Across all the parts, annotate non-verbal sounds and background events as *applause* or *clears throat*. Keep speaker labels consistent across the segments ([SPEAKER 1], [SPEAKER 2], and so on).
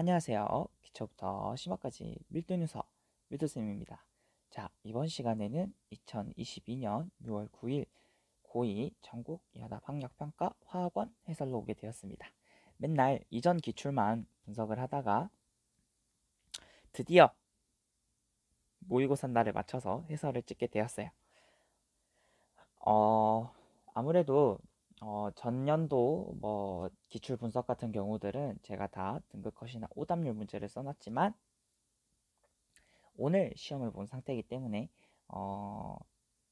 [SPEAKER 1] 안녕하세요. 기초부터 심화까지 밀도뉴서 밀도쌤입니다. 자, 이번 시간에는 2022년 6월 9일 고2 전국연합학력평가 화학원 해설로 오게 되었습니다. 맨날 이전 기출만 분석을 하다가 드디어 모의고사 날을 맞춰서 해설을 찍게 되었어요. 어, 아무래도 어, 전년도 뭐 기출 분석 같은 경우들은 제가 다 등급 컷이나 오답률 문제를 써놨지만 오늘 시험을 본 상태이기 때문에 어,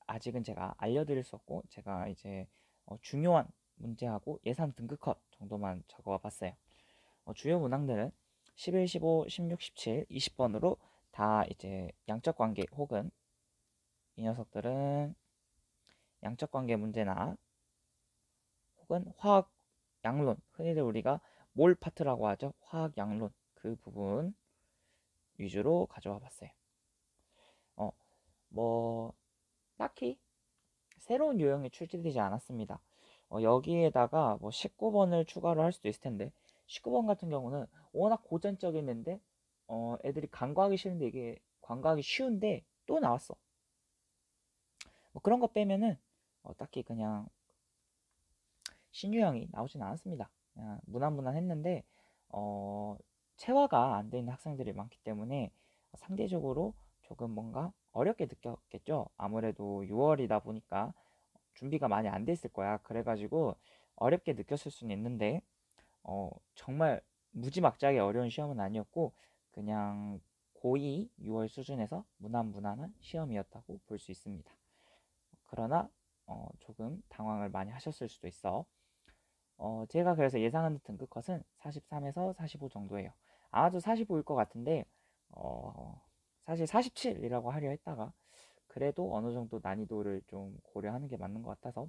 [SPEAKER 1] 아직은 제가 알려드릴 수 없고 제가 이제 어, 중요한 문제하고 예상 등급 컷 정도만 적어 봤어요. 어, 주요 문항들은 11, 15, 16, 17, 20번으로 다 이제 양적 관계 혹은 이 녀석들은 양적 관계 문제나 혹은 화학 양론, 흔히들 우리가 몰 파트라고 하죠. 화학 양론 그 부분 위주로 가져와 봤어요. 어, 뭐 딱히 새로운 유형이 출제되지 않았습니다. 어, 여기에다가 뭐 19번을 추가로 할 수도 있을 텐데 19번 같은 경우는 워낙 고전적인 앤데 어, 애들이 간과하기 싫은데 이게 간과하기 쉬운데 또 나왔어. 뭐 그런 거 빼면은 어, 딱히 그냥 신유형이 나오진 않았습니다. 아, 무난무난했는데 어, 체화가 안 돼 있는 학생들이 많기 때문에 상대적으로 조금 뭔가 어렵게 느꼈겠죠. 아무래도 6월이다 보니까 준비가 많이 안됐을 거야. 그래가지고 어렵게 느꼈을 수는 있는데 어, 정말 무지막지하게 어려운 시험은 아니었고 그냥 고2 6월 수준에서 무난무난한 시험이었다고 볼 수 있습니다. 그러나 어, 조금 당황을 많이 하셨을 수도 있어. 어, 제가 그래서 예상하는 등급컷은 43에서 45 정도예요. 아마도 45일 것 같은데 어, 사실 47이라고 하려 했다가 그래도 어느 정도 난이도를 좀 고려하는 게 맞는 것 같아서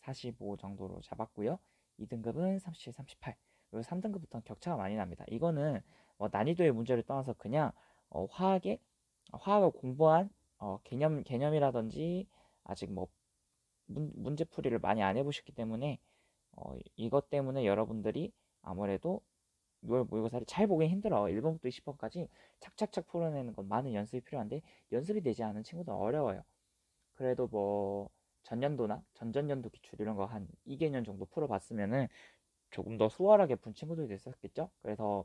[SPEAKER 1] 45 정도로 잡았고요. 2등급은 37, 38. 그리고 3등급부터는 격차가 많이 납니다. 이거는 뭐 난이도의 문제를 떠나서 그냥 어, 화학에 화학을 공부한 어, 개념 개념이라든지 아직 뭐 문, 문제풀이를 많이 안 해보셨기 때문에 어, 이것 때문에 여러분들이 아무래도 6월 모의고사를 잘 보기 힘들어. 1번부터 20번까지 착착착 풀어내는 건 많은 연습이 필요한데 연습이 되지 않은 친구도 어려워요. 그래도 뭐 전년도나 전전년도 기출 이런 거 한 2개년 정도 풀어봤으면은 조금 더 수월하게 푼친구들이됐었겠죠 그래서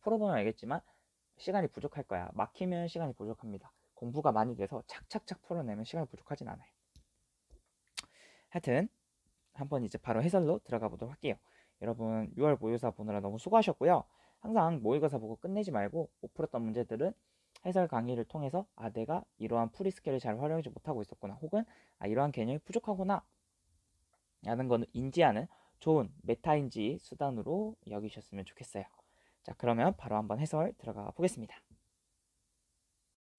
[SPEAKER 1] 풀어보면 알겠지만 시간이 부족할 거야. 막히면 시간이 부족합니다. 공부가 많이 돼서 착착착 풀어내면 시간이 부족하진 않아요. 하여튼 한번 이제 바로 해설로 들어가 보도록 할게요. 여러분 6월 모의고사 보느라 너무 수고하셨고요. 항상 모의고사 보고 끝내지 말고 못 풀었던 문제들은 해설 강의를 통해서 아 내가 이러한 프리스케를잘 활용하지 못하고 있었구나 혹은 아 이러한 개념이 부족하구나 라는 것을 인지하는 좋은 메타인지 수단으로 여기셨으면 좋겠어요. 자 그러면 바로 한번 해설 들어가 보겠습니다.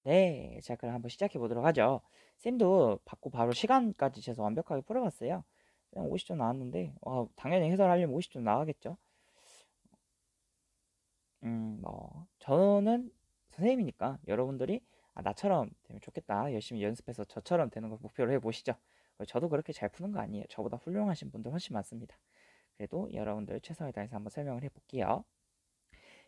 [SPEAKER 1] 네, 자 그럼 한번 시작해 보도록 하죠. 쌤도 받고 바로 시간까지 재서 완벽하게 풀어봤어요. 그냥 50점 나왔는데 와, 당연히 해설하려면 50점 나가겠죠. 음, 뭐 저는 선생님이니까 여러분들이 아, 나처럼 되면 좋겠다. 열심히 연습해서 저처럼 되는 걸 목표로 해보시죠. 저도 그렇게 잘 푸는 거 아니에요. 저보다 훌륭하신 분들 훨씬 많습니다. 그래도 여러분들 최선을 다해서 한번 설명을 해볼게요.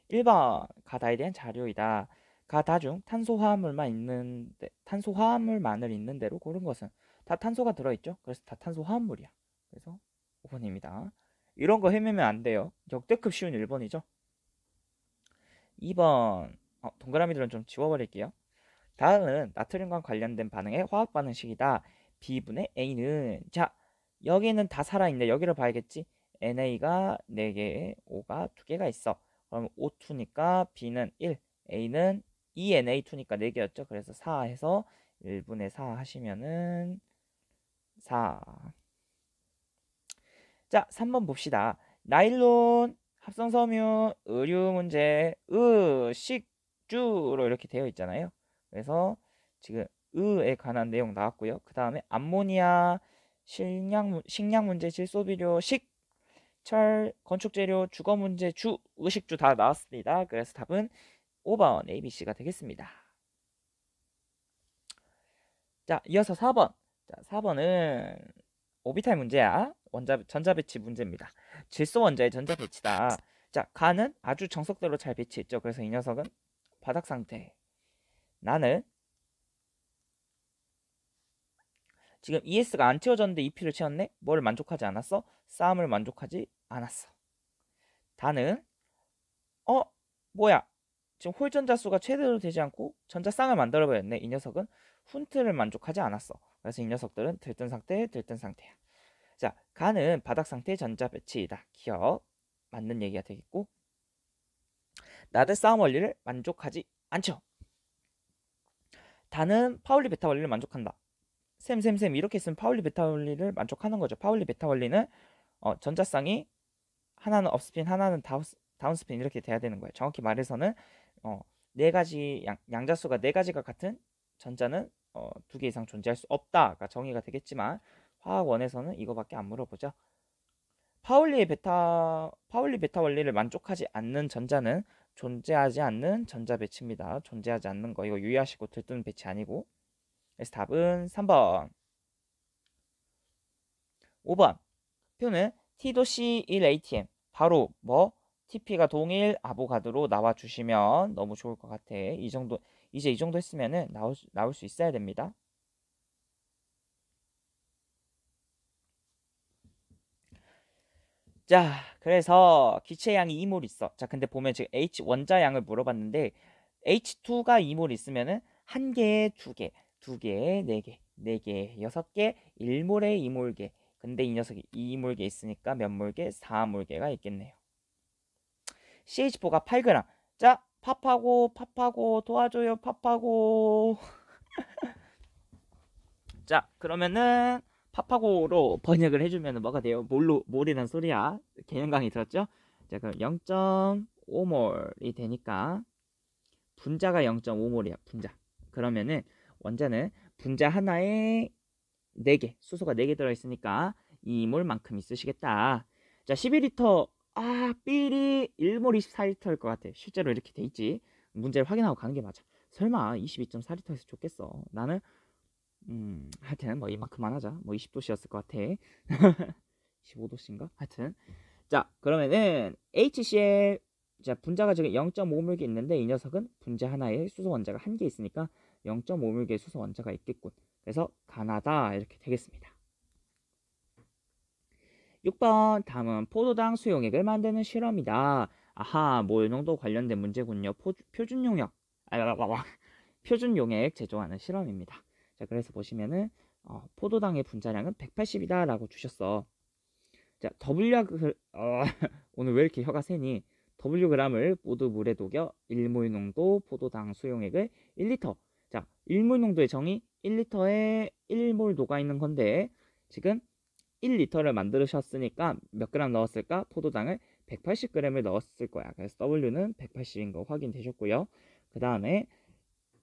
[SPEAKER 1] 1번 가다에 대한 자료이다. 가다 중 탄소화합물만 있는 탄소화합물만을 있는 대로 고른 것은 다 탄소가 들어있죠. 그래서 다 탄소화합물이야. 그래서 5번입니다. 이런 거 헤매면 안 돼요. 역대급 쉬운 1번이죠. 2번 어, 동그라미들은 좀 지워버릴게요. 다음은 나트륨과 관련된 반응의 화학 반응식이다. B분의 A는 자 여기는 다 살아있네. 여기를 봐야겠지. NA가 4개, 5가 2개가 있어. 그럼 O2니까 B는 1, A는 2NA2니까 4개였죠. 그래서 4 해서 1분의 4 하시면은 4 자, 3번 봅시다. 나일론, 합성섬유, 의류 문제, 의식, 주로 이렇게 되어 있잖아요. 그래서 지금 의에 관한 내용 나왔고요. 그 다음에 암모니아, 식량, 식량 문제, 질소비료, 식, 철, 건축재료, 주거 문제, 주, 의식주 다 나왔습니다. 그래서 답은 5번 ABC가 되겠습니다. 자, 이어서 4번. 자, 4번은 오비탈 문제야. 원자 전자 배치 문제입니다. 질소 원자의 전자 배치다. 자, 가는 아주 정석대로 잘 배치했죠. 그래서 이 녀석은 바닥 상태. 나는 지금 ES가 안 채워졌는데 EP를 채웠네? 뭘 만족하지 않았어? 싸움을 만족하지 않았어. 다는 어? 뭐야? 지금 홀전자 수가 최대로 되지 않고 전자쌍을 만들어버렸네. 이 녀석은 훈트를 만족하지 않았어. 그래서 이 녀석들은 들뜬 상태, 들뜬 상태야. 자, 가는 바닥 상태 전자 배치이다. 기억 맞는 얘기가 되겠고 나들 싸움 원리를 만족하지 않죠. 다는 파울리 베타 원리를 만족한다. 샘샘샘 이렇게 쓰면 파울리 베타 원리를 만족하는 거죠. 파울리 베타 원리는 어, 전자쌍이 하나는 업스핀, 하나는 다우스, 다운스핀 이렇게 돼야 되는 거예요. 정확히 말해서는 어, 네 가지 양, 자수가네 가지가 같은 전자는 어, 두 개 이상 존재할 수 없다가 정의가 되겠지만 화학 원에서는 이거밖에 안 물어보죠. 파울리의 베타 파울리 베타 원리를 만족하지 않는 전자는 존재하지 않는 전자 배치입니다. 존재하지 않는 거 이거 유의하시고 들뜨는 배치 아니고. 그래서 답은 3번. 5번. 표는 T도 C1ATM 바로 뭐 TP가 동일 아보가드로 나와 주시면 너무 좋을 것 같아. 이 정도 이제 이 정도 했으면은 나올 나올 수 있어야 됩니다. 자, 그래서 기체 양이 2몰 있어. 자, 근데 보면 지금 H 원자 양을 물어봤는데 H2가 2몰 있으면은 한 개에 두 개, 두개네 개, 네개 네 여섯 개, 1몰에 2몰개. 근데 이 녀석이 2몰개 있으니까 몇 몰개? 4몰개가 있겠네요. CH4가 8g. 자, 팝하고 팝하고 도와줘요 팝하고. *laughs* 자, 그러면은 파파고로 번역을 해주면 뭐가 돼요? 뭘로 몰이란 소리야? 개념 강의 들었죠? 자 그럼 0.5몰이 되니까 분자가 0.5몰이야 분자 그러면은 원자는 분자 하나에 4개 수소가 4개 들어있으니까 2몰만큼 있으시겠다 자 11리터 아 삘이 1몰 24리터일 것 같아 실제로 이렇게 돼 있지 문제를 확인하고 가는 게 맞아 설마 22.4리터에서 좋겠어 나는 음, 하여튼 뭐 이만큼만 하자. 뭐 20도씨였을 것 같아. 15도씨인가? *laughs* 하여튼 자 그러면은 HCl 자 분자가 지금 0 5물기 있는데 이 녀석은 분자 하나에 수소 원자가 한 개 있으니까 0 5물기의 수소 원자가 있겠군. 그래서 가나다 이렇게 되겠습니다. 6번 다음은 포도당 수용액을 만드는 실험이다. 아하 모용도 관련된 문제군요. 포, 표준 용역 아, 와, 아, 아, 표준 용액 제조하는 실험입니다. 자, 그래서 보시면은 어, 포도당의 분자량은 180이다 라고 주셨어. 자, W 그, 그 어, *laughs* 오늘 왜 이렇게 혀가 세니? Wg을 모두 물에 녹여 1몰 농도 포도당 수용액을 1리터. 자, 1몰 농도의 정의 1리터에 1몰 녹아 있는 건데 지금 1리터를 만드셨으니까 몇 그램 넣었을까? 포도당을 180g을 넣었을 거야. 그래서 W는 180인 거 확인되셨고요. 그 다음에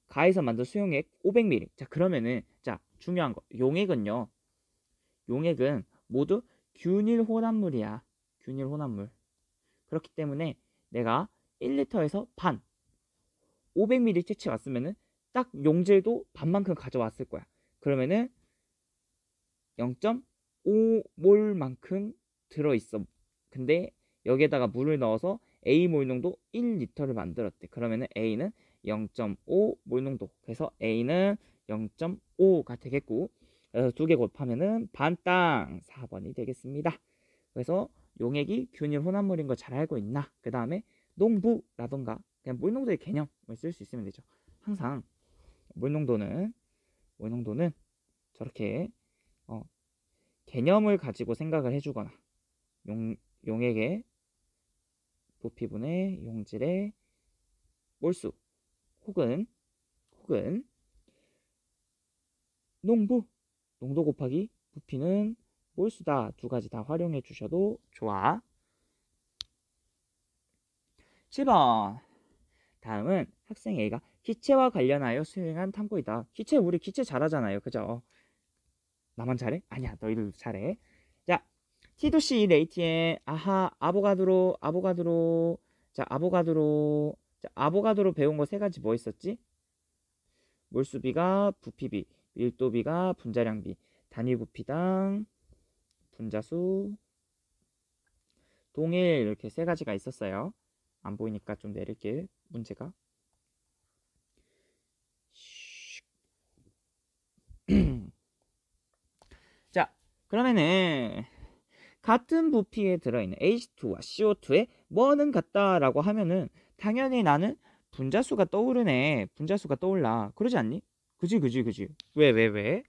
[SPEAKER 1] 가에서 만든 수용액 500ml. 자, 그러면은 자, 중요한 거. 용액은요. 용액은 모두 균일 혼합물이야. 균일 혼합물. 그렇기 때문에 내가 1리터에서 반 500ml 채취왔으면은 딱 용질도 반만큼 가져왔을 거야. 그러면은 0.5몰만큼 들어있어. 근데 여기에다가 물을 넣어서 A몰 농도 1리터를 만들었대. 그러면은 A는 0.5 몰농도 그래서 A는 0.5가 되겠고 그래서 두개 곱하면은 반땅 4번이 되겠습니다. 그래서 용액이 균일 혼합물인 걸 잘 알고 있나? 그 다음에 농부라던가 그냥 물농도의 개념을 쓸 수 있으면 되죠. 항상 물농도는 물농도는 저렇게 어, 개념을 가지고 생각을 해주거나 용, 용액의 부피분의 용질의 몰수 혹은 혹은 농부 농도 곱하기 부피는 몰수다 두 가지 다 활용해 주셔도 좋아 7번 다음은 학생 A가 기체와 관련하여 수행한 탐구이다 기체 우리 기체 잘하잖아요 그죠 나만 잘해? 아니야 너희들도 잘해 자 T2C 레이티에 아하 아보가드로 아보가드로 자 아보가드로 자, 아보가도로 배운 거 세 가지 뭐 있었지? 몰수비가 부피비, 밀도비가 분자량비, 단위 부피당 분자수, 동일 이렇게 세 가지가 있었어요. 안 보이니까 좀 내릴게 요 문제가. *clears throat* 자, 그러면은 같은 부피에 들어있는 H2와 c o 2에 뭐는 같다라고 하면은 당연히 나는 분자수가 떠오르네. 분자수가 떠올라. 그러지 않니? 그지 그지 그지. 왜 왜 왜?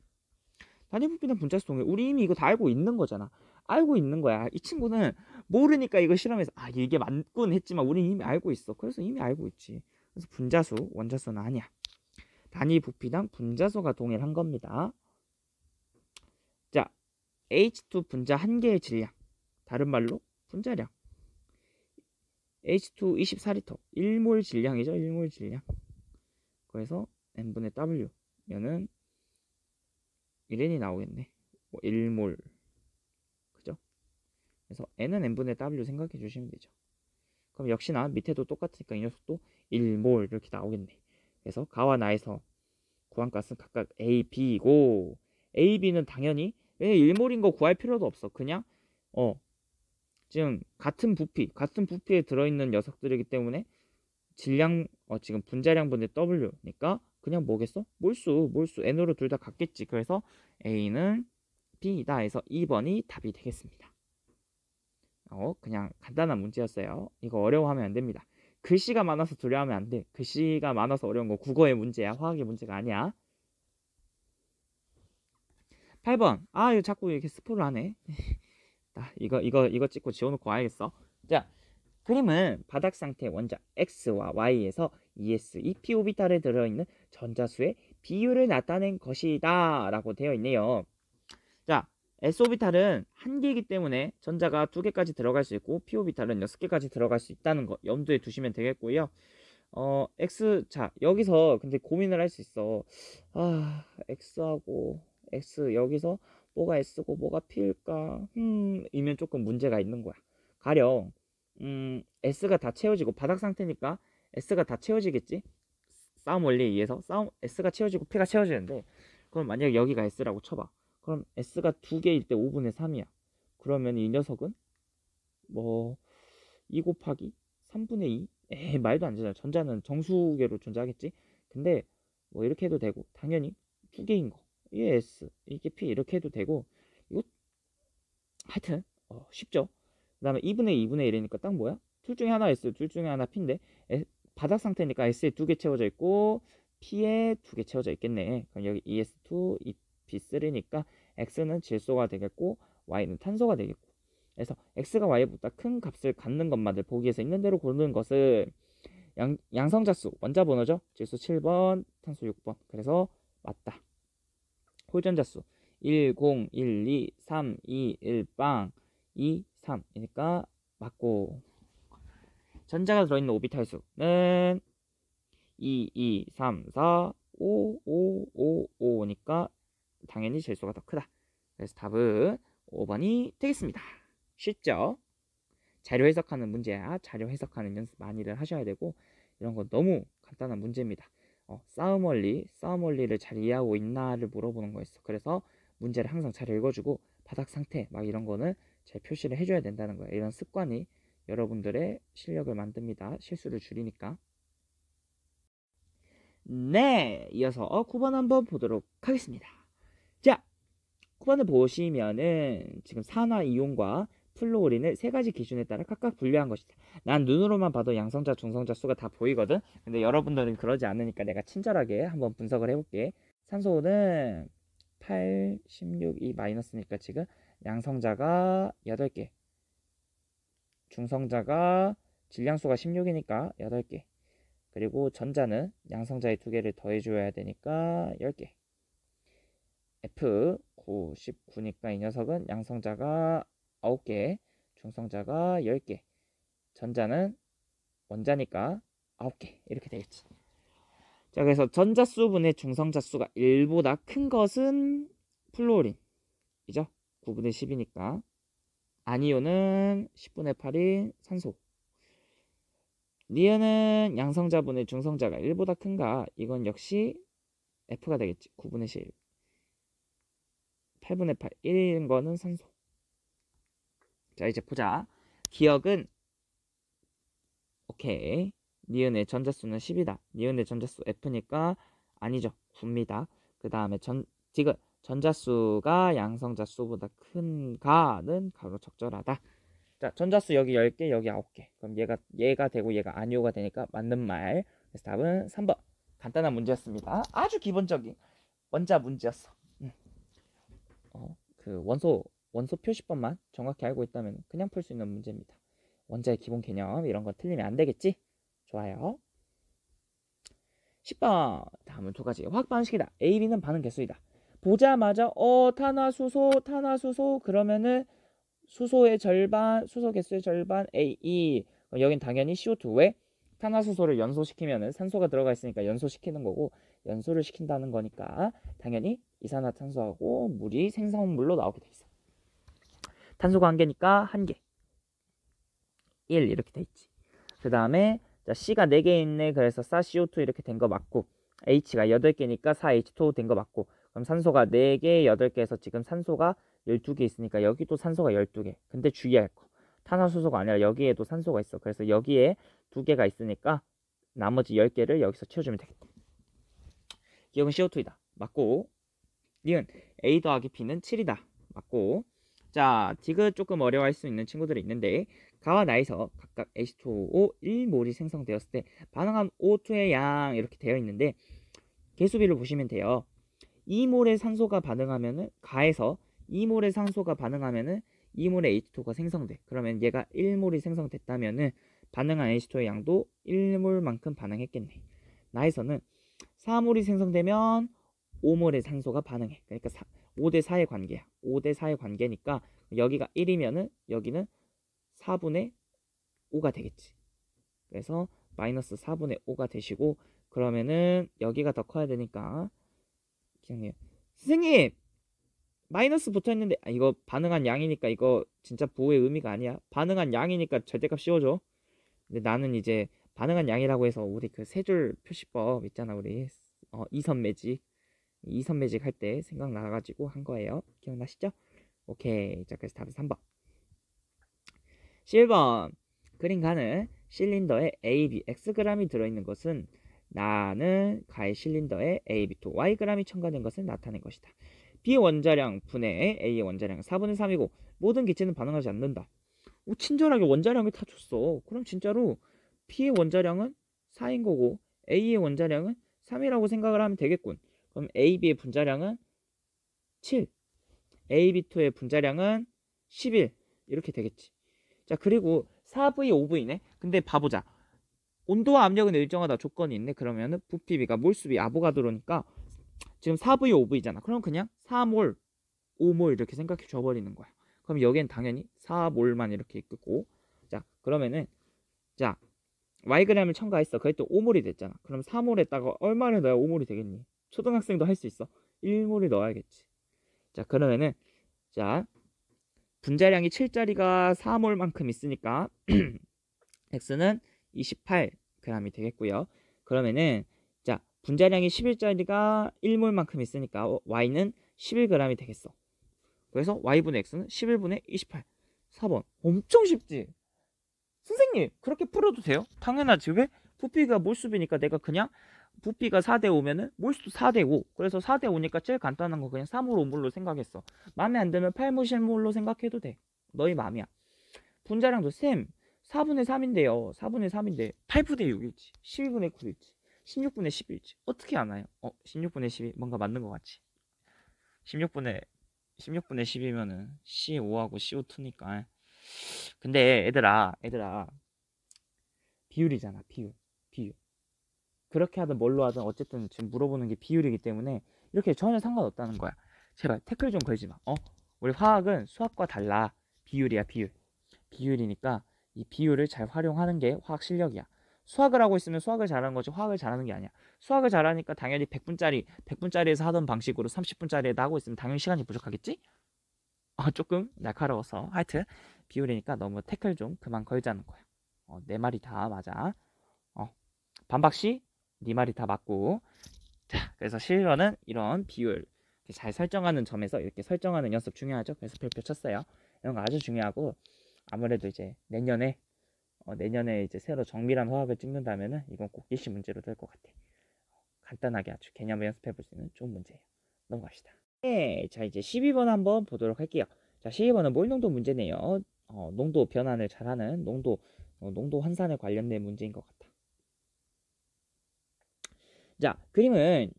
[SPEAKER 1] 단위분비는 분자수 동해. 우리 이미 이거 다 알고 있는 거잖아. 알고 있는 거야. 이 친구는 모르니까 이거 실험해서 아 이게 맞군 했지만 우리는 이미 알고 있어. 그래서 이미 알고 있지. 그래서 분자수, 원자수는 아니야. 단위 부피당 분자수가 동일한 겁니다. 자, H2 분자 한 개의 질량. 다른 말로 분자량. H2 24리터 1몰 질량이죠 1몰 질량 그래서 n분의 w 면은 1n이 나오겠네 1몰 뭐 그죠 그래서 n은 n분의 w 생각해 주시면 되죠 그럼 역시나 밑에도 똑같으니까 이 녀석도 1몰 이렇게 나오겠네 그래서 가와 나에서 구한 가스는 각각 A, B이고 A, B는 당연히 왜 1몰인 거 구할 필요도 없어 그냥 어 지금 같은 부피, 같은 부피에 들어있는 녀석들이기 때문에 질량, 어, 지금 분자량 분의 W니까 그냥 뭐겠어? 몰수, 몰수, N으로 둘 다 같겠지. 그래서 A는 B이다 해서 2번이 답이 되겠습니다. 어, 그냥 간단한 문제였어요. 이거 어려워하면 안 됩니다. 글씨가 많아서 두려워하면 안 돼. 글씨가 많아서 어려운 거 국어의 문제야. 화학의 문제가 아니야. 8번. 아, 이거 자꾸 이렇게 스포를 하네. *laughs* 아, 이거 이거 이거 찍고 지워놓고 와야겠어. 자, 그림은 바닥 상태 원자 x와 y에서 ES, EP 오비탈에 들어있는 전자수의 비율을 나타낸 것이다 라고 되어 있네요. 자, S 오비탈은 한 개이기 때문에 전자가 두 개까지 들어갈 수 있고 P 오비탈은 여섯 개까지 들어갈 수 있다는 거 염두에 두시면 되겠고요. 어, X 자, 여기서 근데 고민을 할 수 있어. 아, X하고 X 여기서 뭐가 S고 뭐가 필까 음, 이면 조금 문제가 있는 거야. 가령 음, S가 다 채워지고 바닥 상태니까 S가 다 채워지겠지? 싸움 원리에 의해서 싸움 S가 채워지고 P가 채워지는데 그럼 만약 에 여기가 S라고 쳐봐. 그럼 S가 두 개일 때 5분의 3이야. 그러면 이 녀석은 뭐2 곱하기 3분의 2? 에 말도 안 되잖아. 전자는 정수계로 존재하겠지? 근데 뭐 이렇게 해도 되고 당연히 두 개인 거. 이게 S 이게 P 이렇게 해도 되고 이거 하여튼 어, 쉽죠 그 다음에 2분의 2분의 1이니까 딱 뭐야? 둘 중에 하나 S 둘 중에 하나 P인데 S, 바닥 상태니까 S에 두 개 채워져 있고 P에 두 개 채워져 있겠네 그럼 여기 ES2 EP3니까 X는 질소가 되겠고 Y는 탄소가 되겠고 그래서 X가 Y보다 큰 값을 갖는 것만을 보기에서 있는 대로 고르는 것을 양, 양성자수 원자 번호죠. 질소 7번, 탄소 6번. 그래서 맞다. 호전자 수 1, 0, 1, 2, 3, 2, 1, 빵 2, 3 이니까 맞고 전자가 들어있는 오비탈 수는 2, 2, 3, 4, 5, 5, 5, 5니까 당연히 제수가 더 크다. 그래서 답은 5번이 되겠습니다. 쉽죠? 자료 해석하는 문제야. 자료 해석하는 연습 많이들 하셔야 되고 이런 건 너무 간단한 문제입니다. 어, 싸움원리, 싸움원리를 잘 이해하고 있나를 물어보는 거였어. 그래서 문제를 항상 잘 읽어주고 바닥 상태 막 이런 거는 잘 표시를 해줘야 된다는 거야. 이런 습관이 여러분들의 실력을 만듭니다. 실수를 줄이니까. 네, 이어서 9번 한번 보도록 하겠습니다. 자, 9번을 보시면은 지금 산화 이온과 플로우린을 세 가지 기준에 따라 각각 분류한 것이다. 난 눈으로만 봐도 양성자, 중성자 수가 다 보이거든. 근데 여러분들은 그러지 않으니까 내가 친절하게 한번 분석을 해볼게. 산소는 8, 16, 이 마이너스니까 지금 양성자가 8개. 중성자가 질량수가 16이니까 8개. 그리고 전자는 양성자의 두 개를 더해줘야 되니까 10개. F 99니까 이 녀석은 양성자가 9개 중성자가 1 0개 전자는 원자니까 9개 이렇게 되겠지. 자, 그래서 전자수 분의 중성자수가 1보다 큰 것은 플로린이죠. 9분의 10이니까. 아니온는 10분의 8인 산소. 니은은 양성자분의 중성자가 1보다 큰가? 이건 역시 F가 되겠지. 9분의 11. 8분의 8. 1인 거는 산소. 자 이제 보자. 기억은 오케이. 니은의 전자수는 10이다. 니은의 전자수 F니까 아니죠. 9입니다. 그 다음에 전 지금 전자수가 양성자수보다 큰가는 가로 적절하다. 자, 전자수 여기 10개, 여기 9개. 그럼 얘가 얘가 되고 얘가 아니오가 되니까 맞는 말. 그래서 답은 3번. 간단한 문제였습니다. 아주 기본적인 원자 문제였어. 음. 어, 그 원소 원소 표시법만 정확히 알고 있다면 그냥 풀 수 있는 문제입니다. 원자의 기본 개념 이런 거 틀리면 안 되겠지? 좋아요. 10번 다음은 두 가지 화학 반응식이다. A, B는 반응 개수이다. 보자마자 어 탄화수소 탄화수소 그러면은 수소의 절반 수소 개수의 절반 A2 e. 여긴 당연히 CO2에 탄화수소를 연소시키면은 산소가 들어가 있으니까 연소시키는 거고 연소를 시킨다는 거니까 당연히 이산화탄소하고 물이 생성물로 나오게 돼 있어. 탄소가 한 개니까 한 개. 1 이렇게 돼 있지. 그 다음에 자, C가 4개 있네. 그래서 4CO2 이렇게 된 거 맞고 H가 8개니까 4H2O 된 거 맞고 그럼 산소가 4개, 8개에서 지금 산소가 12개 있으니까 여기도 산소가 12개. 근데 주의할 거. 탄화수소가 아니라 여기에도 산소가 있어. 그래서 여기에 두 개가 있으니까 나머지 10개를 여기서 채워주면 되겠다. 이건 CO2이다. 맞고 니은 A 더하기 B는 7이다. 맞고 자, 디귿 조금 어려워할 수 있는 친구들이 있는데 가와 나에서 각각 H2O 1몰이 생성되었을 때 반응한 O2의 양 이렇게 되어 있는데 개수비를 보시면 돼요. 2몰의 산소가 반응하면은 가에서 2몰의 산소가 반응하면은 2몰의 H2가 생성돼. 그러면 얘가 1몰이 생성됐다면은 반응한 H2의 양도 1몰만큼 반응했겠네. 나에서는 4몰이 생성되면 5몰의 산소가 반응해. 그러니까 5대 4의 관계야. 5대 4의 관계니까 여기가 1이면은 여기는 4분의 5가 되겠지. 그래서 마이너스 4분의 5가 되시고 그러면은 여기가 더 커야 되니까 기장님 선생님 마이너스 붙어 있는데 아, 이거 반응한 양이니까 이거 진짜 부호의 의미가 아니야. 반응한 양이니까 절대값 씌워줘. 근데 나는 이제 반응한 양이라고 해서 우리 그 세 줄 표시법 있잖아 우리 어, 이선매직 이선 매직 할 때 생각나가지고 한 거예요. 기억나시죠? 오케이. 자, 그래서 답은 3번. 7번. 그림가는 실린더에 AB, x 그램이 들어있는 것은 나는 가의 실린더에 AB2, y 그램이 첨가된 것을 나타낸 것이다. B 원자량 분의 A의 원자량 4분의 3이고 모든 기체는 반응하지 않는다. 오, 친절하게 원자량을 다 줬어. 그럼 진짜로 B의 원자량은 4인 거고 A의 원자량은 3이라고 생각을 하면 되겠군. 그럼 AB의 분자량은 7. AB2의 분자량은 11. 이렇게 되겠지. 자, 그리고 4V, 5V네. 근데 봐보자. 온도와 압력은 일정하다 조건이 있네. 그러면은 부피비가 몰수비 아보가드로니까 지금 4V, 5V잖아. 그럼 그냥 4몰, 5몰 이렇게 생각해 줘 버리는 거야. 그럼 여기엔 당연히 4몰만 이렇게 있고. 자, 그러면은 자, Y그램을 첨가했어. 그게또 5몰이 됐잖아. 그럼 4몰에다가 얼마를 넣어야 5몰이 되겠니? 초등학생도 할 수 있어. 일몰을 넣어야겠지. 자, 그러면은 자, 분자량이 7짜리가 3몰만큼 있으니까 *clears throat* x는 28g이 되겠고요. 그러면은 자, 분자량이 1 1짜리가 1몰만큼 있으니까 어, y는 11g이 되겠어. 그래서 y분의 x는 11분의 28. 4번. 엄청 쉽지? 선생님, 그렇게 풀어도 돼요? 당연하지. 왜? 부피가 몰수비니까 내가 그냥 부피가 4대 5면은 몰수도 4대 5 그래서 4대 5니까 제일 간단한 거 그냥 3으로 5몰로 생각했어 마음에 안 들면 8무실0몰로 생각해도 돼 너희 마음이야 분자량도 쌤 4분의 3인데요 4분의 3인데 8분의 6일지 12분의 9일지 16분의 10일지 어떻게 아나요? 어 16분의 10이 뭔가 맞는 거 같지 16분의 16분의 10이면은 c 5하고 CO2니까 근데 얘들아 얘들아 비율이잖아 비율 그렇게 하든 뭘로 하든 어쨌든 지금 물어보는 게 비율이기 때문에 이렇게 전혀 상관없다는 거야. 제발 태클 좀 걸지 마. 어? 우리 화학은 수학과 달라. 비율이야, 비율. 비율이니까 이 비율을 잘 활용하는 게 화학 실력이야. 수학을 하고 있으면 수학을 잘하는 거지 화학을 잘하는 게 아니야. 수학을 잘하니까 당연히 100분짜리, 100분짜리에서 하던 방식으로 30분짜리에다 하고 있으면 당연히 시간이 부족하겠지? 어, 조금 날카로워서 하여튼 비율이니까 너무 태클 좀 그만 걸자는 거야. 어, 내 말이 다 맞아. 어, 반박 시네 말이 다 맞고 자 그래서 실버는 이런 비율 잘 설정하는 점에서 이렇게 설정하는 연습 중요하죠 그래서 별표 쳤어요 이런 거 아주 중요하고 아무래도 이제 내년에 어, 내년에 이제 새로 정밀한 화학을 찍는다면은 이건 꼭일시 문제로 될 것 같아 간단하게 아주 개념을 연습해 볼 수 있는 좋은 문제예요 넘어갑시다 네, 자 이제 12번 한번 보도록 할게요 자 12번은 몰농도 문제네요 어, 농도 변환을 잘하는 농도 어, 농도 환산에 관련된 문제인 것 같아 자, 그림은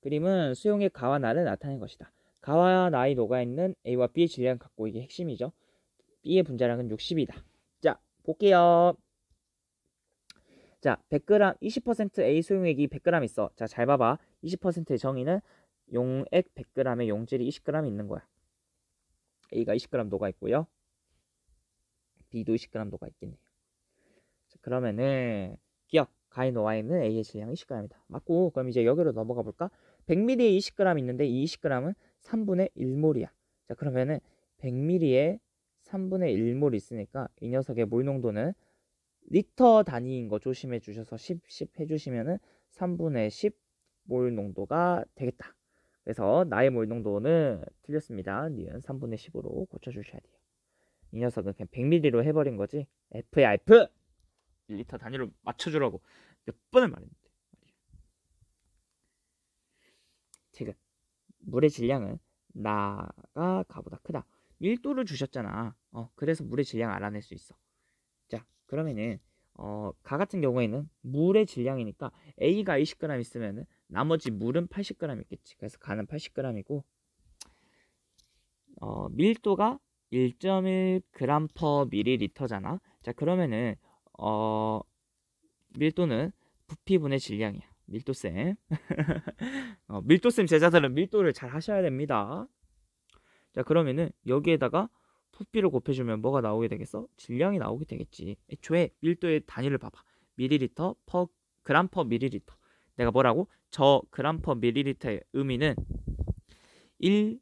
[SPEAKER 1] 그림은 수용의 가와 나를 나타낸 것이다. 가와 나의 녹아있는 A와 B의 질량 갖고 이게 핵심이죠. B의 분자량은 60이다. 자, 볼게요. 자, 100g, 20% A 수용액이 100g 있어. 자, 잘 봐봐. 20%의 정의는 용액 1 0 0 g 의 용질이 20g 있는 거야. A가 20g 녹아 있고요. B도 20g 녹아 있겠네요. 자, 그러면은 기억. 가인 나와 있는 A의 질량이 10g이다. 맞고 그럼 이제 여기로 넘어가 볼까? 100ml에 20g 있는데 이 20g은 3분의 1몰이야. 자 그러면은 100ml에 3분의 1몰 있으니까 이 녀석의 몰 농도는 리터 단위인 거 조심해 주셔서 10, 10 해주시면은 3분의 10 몰 농도가 되겠다. 그래서 나의 몰 농도는 틀렸습니다. 니은 3분의 10으로 고쳐주셔야 돼요. 이 녀석은 그냥 100ml로 해버린 거지. F, F! 1리터 단위로 맞춰주라고 몇 번을 말했는데 퇴근 물의 질량은 나가 가보다 크다 1도를 주셨잖아 어, 그래서 물의 질량 알아낼 수 있어 자 그러면은 어, 가 같은 경우에는 물의 질량이니까 A가 20g 있으면은 나머지 물은 80g 있겠지 그래서 가는 80g이고 어, 밀도가 1.1g per 밀리리터잖아 자 그러면은 어, 밀도는 부피분의 질량이야. 밀도쌤. *laughs* 어, 밀도쌤 제자들은 밀도를 잘 하셔야 됩니다. 자, 그러면은 여기에다가 부피를 곱해주면 뭐가 나오게 되겠어? 질량이 나오게 되겠지. 애초에 밀도의 단위를 봐봐. 밀리리터 퍼 그램 퍼 밀리리터. 내가 뭐라고? 저 그램 퍼 밀리리터의 의미는 1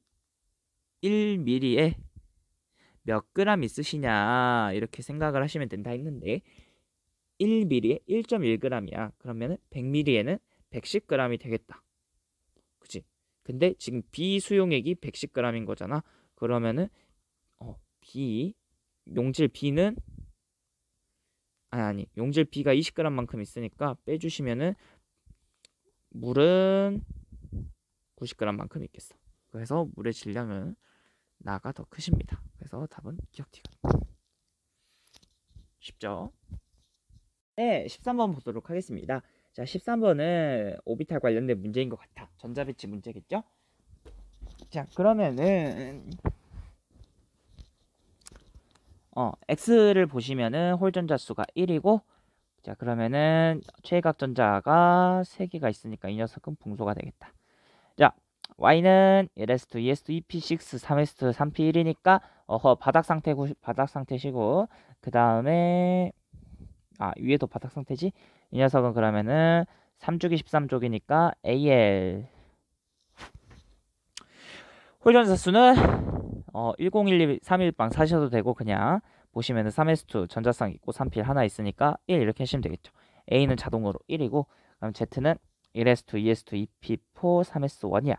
[SPEAKER 1] 1 m l 에몇 그램 있으시냐 이렇게 생각을 하시면 된다 했는데 1ml에 1.1g이야. 그러면은 100ml에는 110g이 되겠다. 그치? 근데 지금 B 수용액이 110g인 거잖아. 그러면은 어, B 용질 B는 아니 아니 용질 B가 20g만큼 있으니까 빼주시면은 물은 90g만큼 있겠어. 그래서 물의 질량은 나가 더 크십니다. 그래서 답은 기억티가 쉽죠? 네, 13번 보도록 하겠습니다. 자, 13번은 오비탈 관련된 문제인 것 같아. 전자배치 문제겠죠? 자, 그러면은 어, X를 보시면은 홀전자 수가 1이고 자, 그러면은 최각 전자가 3개가 있으니까 이 녀석은 붕소가 되겠다. 자, y는 l s 2 e s 2 e p 6 3s2, 3p1이니까 어허 바닥 상태고 바닥 상태시고 그 다음에 아 위에도 바닥 상태지 이 녀석은 그러면은 3주기 13쪽이니까 AL 홀전사수는 어 1 0 1 2 3 1방 사셔도 되고 그냥 보시면은 3s2 전자상 있고 3 p 1 하나 있으니까 1 이렇게 하시면 되겠죠 A는 자동으로 1이고 그럼 Z는 1s2, e s 2 e p 4 3s1이야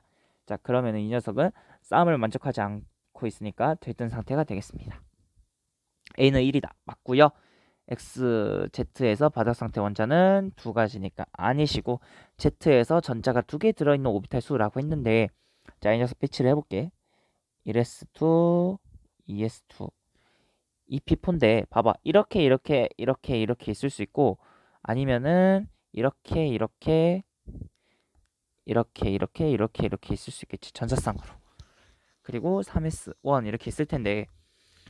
[SPEAKER 1] 자 그러면 이 녀석은 싸움을 만족하지 않고 있으니까 들뜬 상태가 되겠습니다. A는 1이다. 맞고요. XZ에서 바닥 상태 원자는 두 가지니까 아니시고 Z에서 전자가 두 개 들어있는 오비탈 수라고 했는데 자이 녀석 배치를 해볼게. 1s2, 2s2 2p폰데 봐봐 이렇게 이렇게 이렇게 이렇게 있을 수 있고 아니면은 이렇게 이렇게 이렇게 이렇게 이렇게 이렇게 있을 수 있겠지 전자쌍으로 그리고 3s 1 이렇게 있을 텐데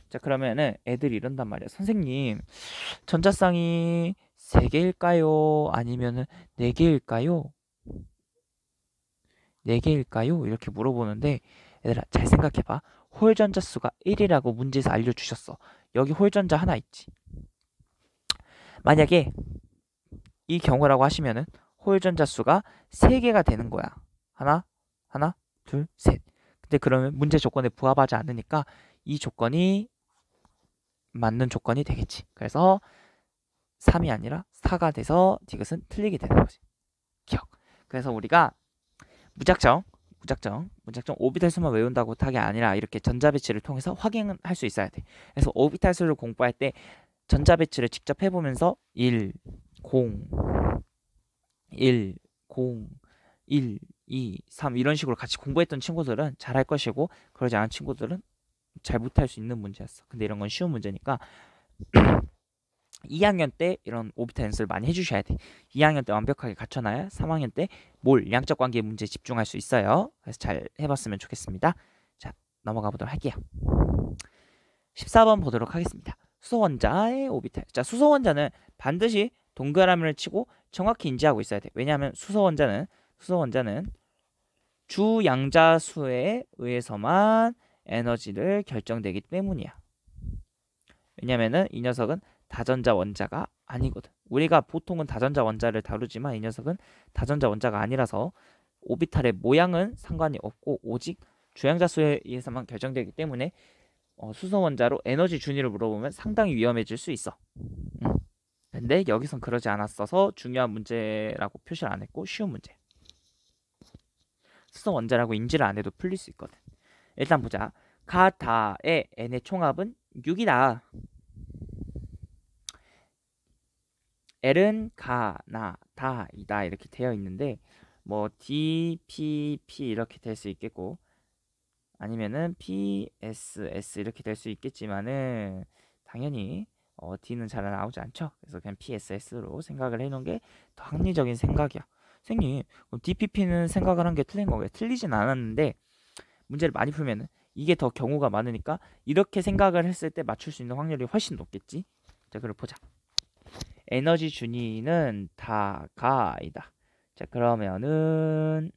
[SPEAKER 1] 자 그러면은 애들이 이런단 말이야 선생님 전자쌍이 3개일까요 아니면은 4개일까요 4개일까요 이렇게 물어보는데 얘들아 잘 생각해봐 홀 전자수가 1이라고 문제에서 알려주셨어 여기 홀 전자 하나 있지 만약에 이 경우라고 하시면은 호전자 수가 3개가 되는 거야. 하나, 하나, 둘, 셋. 근데 그러면 문제 조건에 부합하지 않으니까 이 조건이 맞는 조건이 되겠지. 그래서 3이 아니라 4가 돼서 디귿은 틀리게 되는 거지. 기억. 그래서 우리가 무작정, 무작정, 무작정 오비탈 수만 외운다고 타게 아니라 이렇게 전자배치를 통해서 확인할 수 있어야 돼. 그래서 오비탈 수를 공부할 때 전자배치를 직접 해보면서 1, 0, 1, 0, 1, 2, 3 이런 식으로 같이 공부했던 친구들은 잘할 것이고 그러지 않은 친구들은 잘 못할 수 있는 문제였어. 근데 이런 건 쉬운 문제니까 2학년 *clears throat* 때 이런 오비타 연습을 많이 해주셔야 돼. 2학년 때 완벽하게 갖춰놔야 3학년 때 뭘 양적 관계 문제에 집중할 수 있어요. 그래서 잘 해봤으면 좋겠습니다. 자 넘어가 보도록 할게요. 14번 보도록 하겠습니다. 수소원자의 오비탈. 자 수소원자는 반드시 동그라미를 치고 정확히 인지하고 있어야 돼. 왜냐하면 수소 원자는 수소 원자는 주 양자 수에 의해서만 에너지를 결정되기 때문이야. 왜냐면은 이 녀석은 다전자 원자가 아니거든. 우리가 보통은 다전자 원자를 다루지만 이 녀석은 다전자 원자가 아니라서 오비탈의 모양은 상관이 없고 오직 주양자 수에 의해서만 결정되기 때문에 어, 수소 원자로 에너지 준위를 물어보면 상당히 위험해질 수 있어. 근데 여기선 그러지 않았어서 중요한 문제라고 표시를 안 했고 쉬운 문제. 수소 원자라고 인지를 안 해도 풀릴 수 있거든. 일단 보자. 가다 에, 엔의 총합은 6이다. L은 가, 나, 다, 이다 이렇게 되어 있는데 뭐 D, P, P 이렇게 될 수 있겠고 아니면은 P, S, S 이렇게 될 수 있겠지만은 당연히 어, D는 잘 나오지 않죠. 그래서 그냥 PSS로 생각을 해놓은 게 더 합리적인 생각이야. 선생님, DPP는 생각을 한 게 틀린 거예요. 틀리진 않았는데 문제를 많이 풀면은 이게 더 경우가 많으니까 이렇게 생각을 했을 때 맞출 수 있는 확률이 훨씬 높겠지. 자, 그걸 보자. 에너지 준위는 다가이다. 자, 그러면은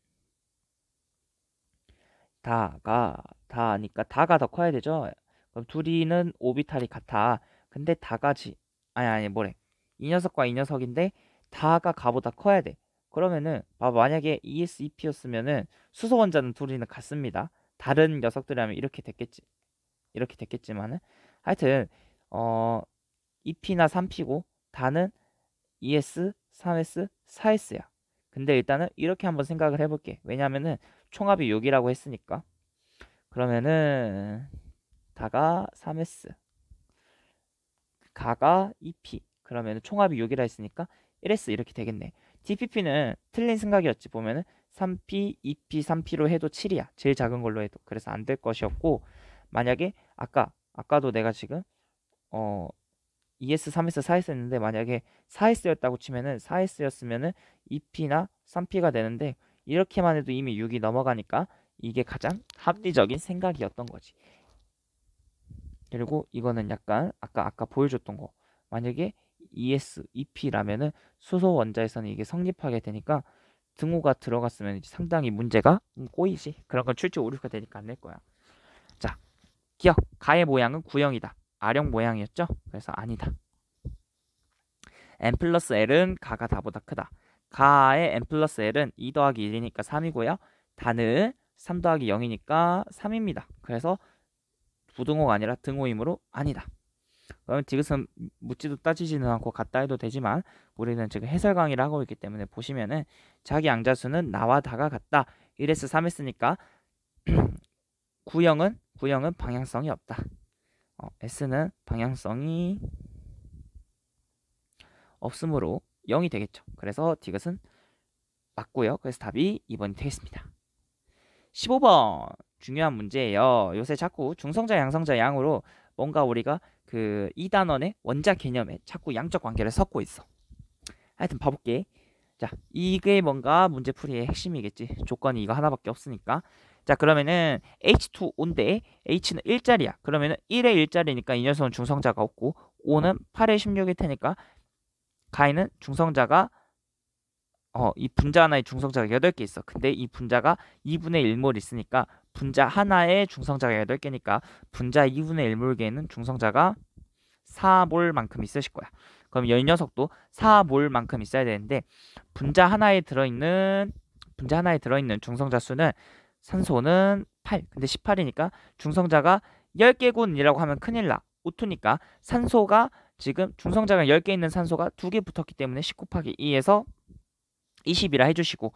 [SPEAKER 1] 다가 다니까 다가 더 커야 되죠. 그럼 둘이는 오비탈이 같아. 근데 다가지 아니 아니 뭐래 이 녀석과 이 녀석인데 다가 가보다 커야 돼 그러면은 봐 만약에 ESEP였으면은 수소 원자는 둘이는 같습니다 다른 녀석들이라면 이렇게 됐겠지 이렇게 됐겠지만은 하여튼 어 2P나 e 3P고 다는 ES, 3S, 4S야 근데 일단은 이렇게 한번 생각을 해볼게 왜냐면은 총합이 6이라고 했으니까 그러면은 다가 3S 가가 2p 그러면 총합이 6이라 했으니까 1s 이렇게 되겠네. TPP는 틀린 생각이었지 보면은 3p, 2p, 3p로 해도 7이야. 제일 작은 걸로 해도. 그래서 안 될 것이었고 만약에 아까 아까도 내가 지금 어 2s, 3s, 4s 했는데 만약에 4s였다고 치면은 4s였으면은 2p나 3p가 되는데 이렇게만 해도 이미 6이 넘어가니까 이게 가장 음. 합리적인 생각이었던 거지. 그리고 이거는 약간 아까 아까 보여줬던 거 만약에 ES, EP라면은 수소 원자에서는 이게 성립하게 되니까 등호가 들어갔으면 이제 상당히 문제가 꼬이지 그런 건 출제 오류가 되니까 안낼 거야 자 기억 가의 모양은 구형이다 아령 모양이었죠 그래서 아니다 n 플러스 l은 가가 다보다 크다 가의 n 플러스 l은 2 더하기 1이니까 3이고요 단은 3 더하기 0이니까 3입니다 그래서 부등호가 아니라 등호이므로 아니다. 그럼 지금은 묻지도 따지지는 않고 갖다 해도 되지만 우리는 지금 해설 강의를 하고 있기 때문에 보시면은 자기 양자수는 나와 다가 같다. 1S 3S니까 *clears throat* 구형은 구형은 방향성이 없다. 어, S는 방향성이 없으므로 0이 되겠죠. 그래서 디귿은 맞고요. 그래서 답이 2번이 되겠습니다. 15번 중요한 문제예요. 요새 자꾸 중성자 양성자 양으로 뭔가 우리가 그 이단원의 원자 개념에 자꾸 양적 관계를 섞고 있어. 하여튼 봐볼게. 자, 이게 뭔가 문제풀이의 핵심이겠지. 조건이 이거 하나밖에 없으니까. 자, 그러면은 H2O인데 H는 1자리야. 그러면은 1의 1자리니까 이 녀석은 중성자가 없고 5는 8의 16일 테니까 가이는 중성자가 어, 이 분자 하나의 중성자가 8개 있어. 근데 이 분자가 2분의 1몰 있으니까 분자 하나에 중성자가 8개니까 분자 2분의 1몰개에는 중성자가 4몰만큼 있으실 거야. 그럼 이 녀석도 4몰만큼 있어야 되는데 분자 하나에 들어있는 분자 하나에 들어있는 중성자 수는 산소는 8 근데 18이니까 중성자가 10개군이라고 하면 큰일 나. 오토니까 산소가 지금 중성자가 10개 있는 산소가 2개 붙었기 때문에 10 곱하기 2에서 20이라 해주시고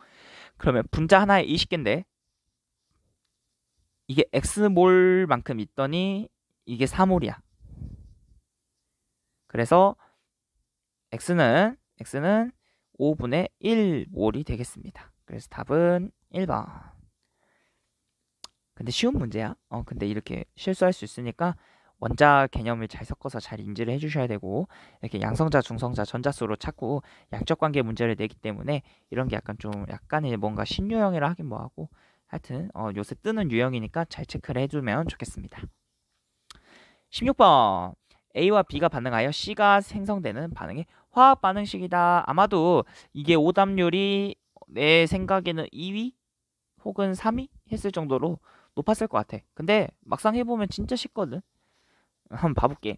[SPEAKER 1] 그러면 분자 하나에 20개인데 이게 x몰만큼 있더니 이게 4몰이야. 그래서 x는 x는 5분의 1몰이 되겠습니다. 그래서 답은 1번. 근데 쉬운 문제야. 어, 근데 이렇게 실수할 수 있으니까 원자 개념을 잘 섞어서 잘 인지를 해주셔야 되고 이렇게 양성자, 중성자, 전자수로 찾고 양적 관계 문제를 내기 때문에 이런 게 약간 좀 약간의 뭔가 신유형이라 하긴 뭐하고 하여튼 어, 요새 뜨는 유형이니까 잘 체크를 해주면 좋겠습니다. 16번 A와 B가 반응하여 C가 생성되는 반응이 화학 반응식이다. 아마도 이게 오답률이 내 생각에는 2위 혹은 3위 했을 정도로 높았을 것 같아. 근데 막상 해보면 진짜 쉽거든. *laughs* 한번 봐볼게.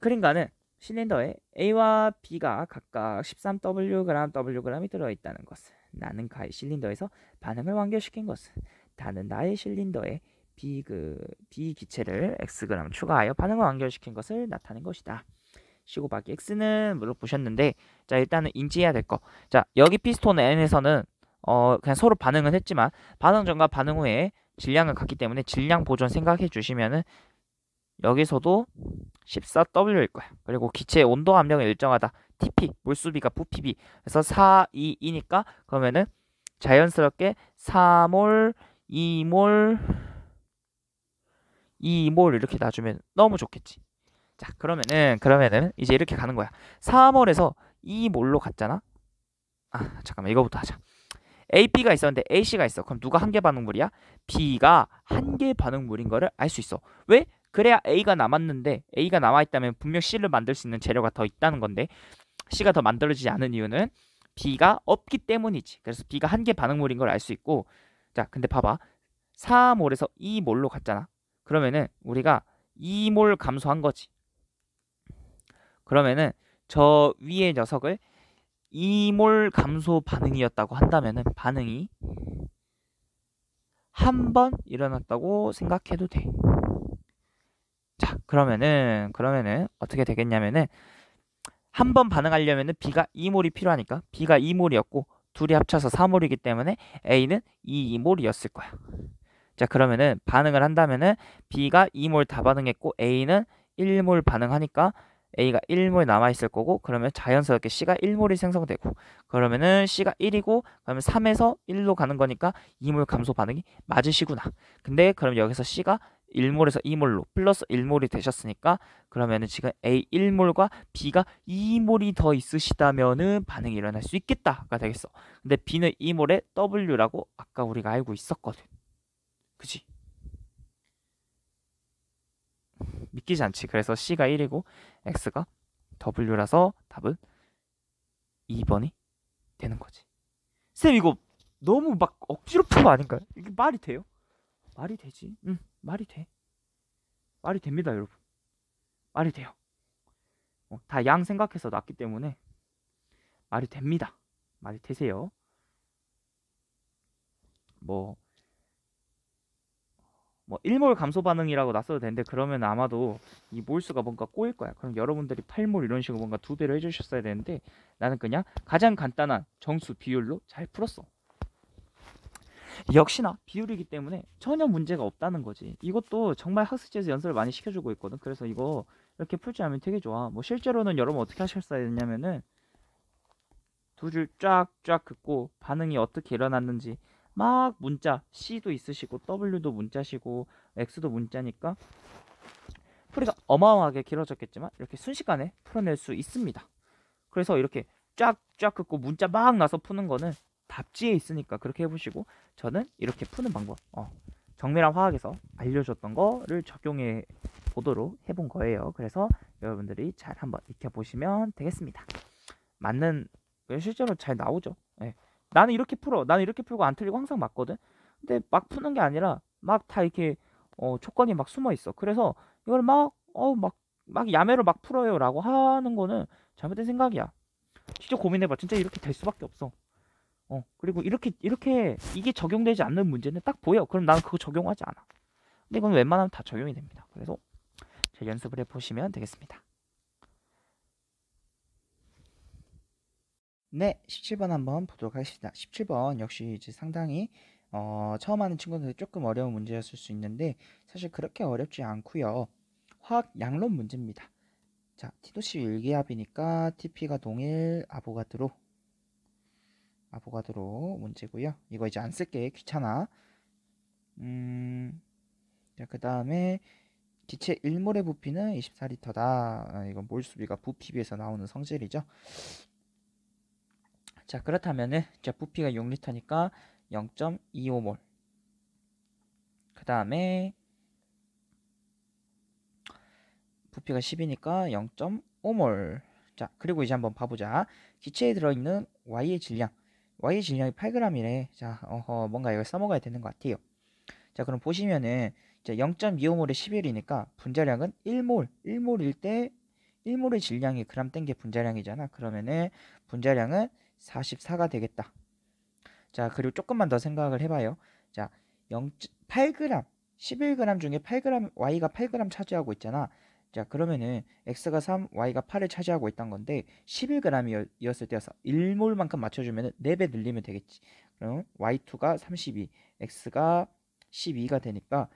[SPEAKER 1] 그림가는 실린더에 A와 B가 각각 13W g, Wg이 들어있다는 것을 나는 가의 실린더에서 반응을 완결시킨 것은 다는 나의 실린더에 B, 그, B 기체를 Xg 추가하여 반응을 완결시킨 것을 나타낸 것이다. C 곱하기 X는 물어보셨는데 자 일단은 인지해야 될 거. 자 여기 피스톤 N에서는 어 그냥 서로 반응은 했지만 반응 전과 반응 후에 질량을 갖기 때문에 질량 보존 생각해 주시면은 여기서도 14W일 거야. 그리고 기체의 온도 압력은 일정하다. TP, 몰수비가 부피비. 그래서 4, 2이니까 그러면은 자연스럽게 3몰, 2몰, 2몰 이렇게 놔주면 너무 좋겠지. 자, 그러면은 그러면은 이제 이렇게 가는 거야. 3몰에서 2몰로 갔잖아. 아, 잠깐만 이거부터 하자. AB가 있었는데 AC가 있어. 그럼 누가 한 개 반응물이야? B가 한 개 반응물인 거를 알 수 있어. 왜? 그래야 A가 남았는데 A가 남아 있다면 분명 C를 만들 수 있는 재료가 더 있다는 건데 C가 더 만들어지지 않은 이유는 B가 없기 때문이지. 그래서 B가 한 개 반응물인 걸 알 수 있고 자 근데 봐봐 4몰에서 2몰로 e 갔잖아. 그러면은 우리가 2몰 e 감소한 거지. 그러면은 저 위의 녀석을 2몰 e 감소 반응이었다고 한다면은 반응이 한 번 일어났다고 생각해도 돼. 자, 그러면은 그러면은 어떻게 되겠냐면은 한 번 반응하려면은 B가 2몰이 필요하니까 B가 2몰이었고 둘이 합쳐서 3몰이기 때문에 A는 2, 2몰이었을 거야. 자, 그러면은 반응을 한다면은 B가 2몰 다 반응했고 A는 1몰 반응하니까 A가 1몰 남아있을 거고 그러면 자연스럽게 C가 1몰이 생성되고 그러면은 C가 1이고 그러면 3에서 1로 가는 거니까 2몰 감소 반응이 맞으시구나. 근데 그럼 여기서 C가 1몰에서 2몰로 플러스 1몰이 되셨으니까 그러면은 지금 A 1몰과 B가 2몰이 더 있으시다면은 반응이 일어날 수 있겠다가 되겠어. 근데 B는 2몰에 W라고 아까 우리가 알고 있었거든. 그지? 믿기지 않지. 그래서 C가 1이고 X가 W라서 답은 2번이 되는 거지. 쌤 이거 너무 막 억지로 푼거 아닌가요? 이게 말이 돼요? 말이 되지. 응. 말이 돼? 말이 됩니다, 여러분. 말이 돼요. 어, 다양 생각해서 났기 때문에 말이 됩니다. 말이 되세요. 뭐, 뭐, 일몰 감소 반응이라고 났어도 되는데, 그러면 아마도 이 몰수가 뭔가 꼬일 거야. 그럼 여러분들이 팔몰 이런 식으로 뭔가 두 배로 해주셨어야 되는데, 나는 그냥 가장 간단한 정수 비율로 잘 풀었어. 역시나 비율이기 때문에 전혀 문제가 없다는 거지. 이것도 정말 학습지에서 연습을 많이 시켜주고 있거든. 그래서 이거 이렇게 풀지않으면 되게 좋아. 뭐 실제로는 여러분 어떻게 하셨어야 되냐면은 두 줄 쫙쫙 긋고 반응이 어떻게 일어났는지 막 문자 C도 있으시고 W도 문자시고 X도 문자니까 풀이가 어마어마하게 길어졌겠지만 이렇게 순식간에 풀어낼 수 있습니다. 그래서 이렇게 쫙쫙 긋고 문자 막 나서 푸는 거는 답지에 있으니까 그렇게 해보시고 저는 이렇게 푸는 방법 어, 정밀한 화학에서 알려줬던 거를 적용해 보도록 해본 거예요. 그래서 여러분들이 잘 한번 익혀보시면 되겠습니다. 맞는 실제로 잘 나오죠. 네. 나는 이렇게 풀어. 나는 이렇게 풀고 안 틀리고 항상 맞거든. 근데 막 푸는 게 아니라 막 다 이렇게 어, 조건이 막 숨어 있어. 그래서 이걸 막어막막 어, 야매로 막 풀어요라고 하는 거는 잘못된 생각이야. 진짜 고민해봐. 진짜 이렇게 될 수밖에 없어. 어 그리고 이렇게 이렇게 이게 적용되지 않는 문제는 딱 보여 그럼 나는 그거 적용하지 않아 근데 이건 웬만하면 다 적용이 됩니다 그래서 잘 연습을 해보시면 되겠습니다 네 17번 한번 보도록 하겠습니다 17번 역시 이제 상당히 어, 처음 하는 친구들 조금 어려운 문제였을 수 있는데 사실 그렇게 어렵지 않고요 화학 양론 문제입니다 자, T 도시 일기압이니까 TP가 동일 아보가드로 아보가드로 문제고요. 이거 이제 안 쓸게 귀찮아. 음, 자그 다음에 기체 일몰의 부피는 24리터다. 아, 이건 몰수비가 부피 비에서 나오는 성질이죠. 자 그렇다면은 자 부피가 6리터니까 0.25몰. 그 다음에 부피가 10이니까 0.5몰. 자 그리고 이제 한번 봐보자. 기체에 들어있는 Y의 질량. Y 의 질량이 8g이래. 자, 어허, 뭔가 이걸 써먹어야 되는 것 같아요. 자, 그럼 보시면은 0.25몰에 1 1이니까 분자량은 1몰, 1몰일 때 1몰의 질량이 그람 땡게 분자량이잖아. 그러면은 분자량은 44가 되겠다. 자, 그리고 조금만 더 생각을 해봐요. 자, 0, 8g, 11g 중에 8g, Y가 8g 차지하고 있잖아. 자 그러면은 x가 3, y가 8을 차지하고 있던 건데 11g이었을 때여서 1몰만큼 맞춰주면 4배 늘리면 되겠지 그럼 y2가 32, x가 12가 되니까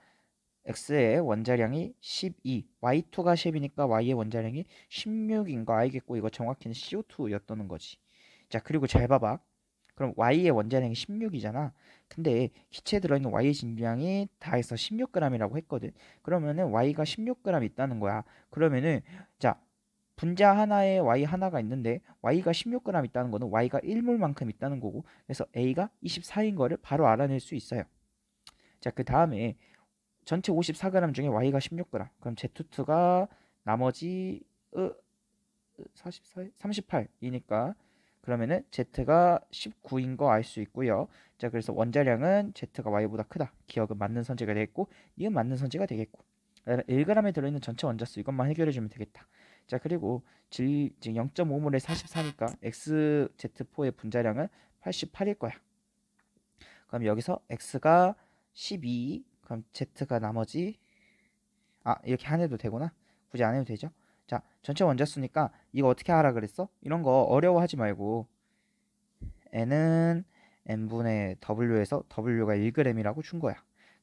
[SPEAKER 1] x의 원자량이 12, y2가 10이니까 y의 원자량이 16인가 알겠고 이거 정확히는 CO2였다는 거지 자 그리고 잘 봐봐 그럼 Y의 원자량이 16이잖아. 근데 기체에 들어있는 Y의 질량이 다해서 16g이라고 했거든. 그러면은 Y가 16g 있다는 거야. 그러면은 자 분자 하나에 Y 하나가 있는데 Y가 16g 있다는 거는 Y가 1몰만큼 있다는 거고 그래서 A가 24인 거를 바로 알아낼 수 있어요. 자 그 다음에 전체 54g 중에 Y가 16g 그럼 Z2가 나머지 으, 44, 38이니까 그러면은 Z가 19인 거 알 수 있고요. 자, 그래서 원자량은 Z가 Y보다 크다. 기억은 맞는 선제가 되겠고, 이은 맞는 선제가 되겠고. 1g에 들어있는 전체 원자수 이것만 해결해주면 되겠다. 자, 그리고 질, 지금 0.5몰에 44니까 XZ4의 분자량은 88일 거야. 그럼 여기서 X가 12, 그럼 Z가 나머지, 아, 이렇게 안 해도 되구나. 굳이 안 해도 되죠. 자, 전체 원자수니까 이거 어떻게 하라 그랬어? 이런 거 어려워하지 말고 n은 n분의 w에서 w가 1g이라고 준 거야.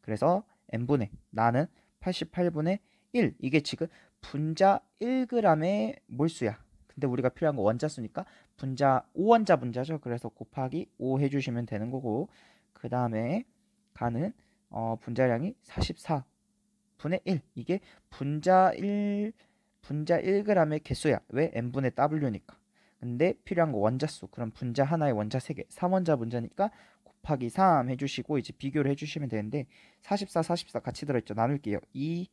[SPEAKER 1] 그래서 n분의 나는 88분의 1 이게 지금 분자 1g의 몰수야. 근데 우리가 필요한 거 원자수니까 분자 5원자 분자죠. 그래서 곱하기 5 해주시면 되는 거고 그 다음에 가는 어, 분자량이 44분의 1 이게 분자 1 분자 1g의 개수야. 왜? n분의 w니까. 근데 필요한 거 원자수. 그럼 분자 하나의 원자 3개. 3원자 분자니까 곱하기 3 해주시고 이제 비교를 해주시면 되는데 44, 44 같이 들어있죠. 나눌게요. 2,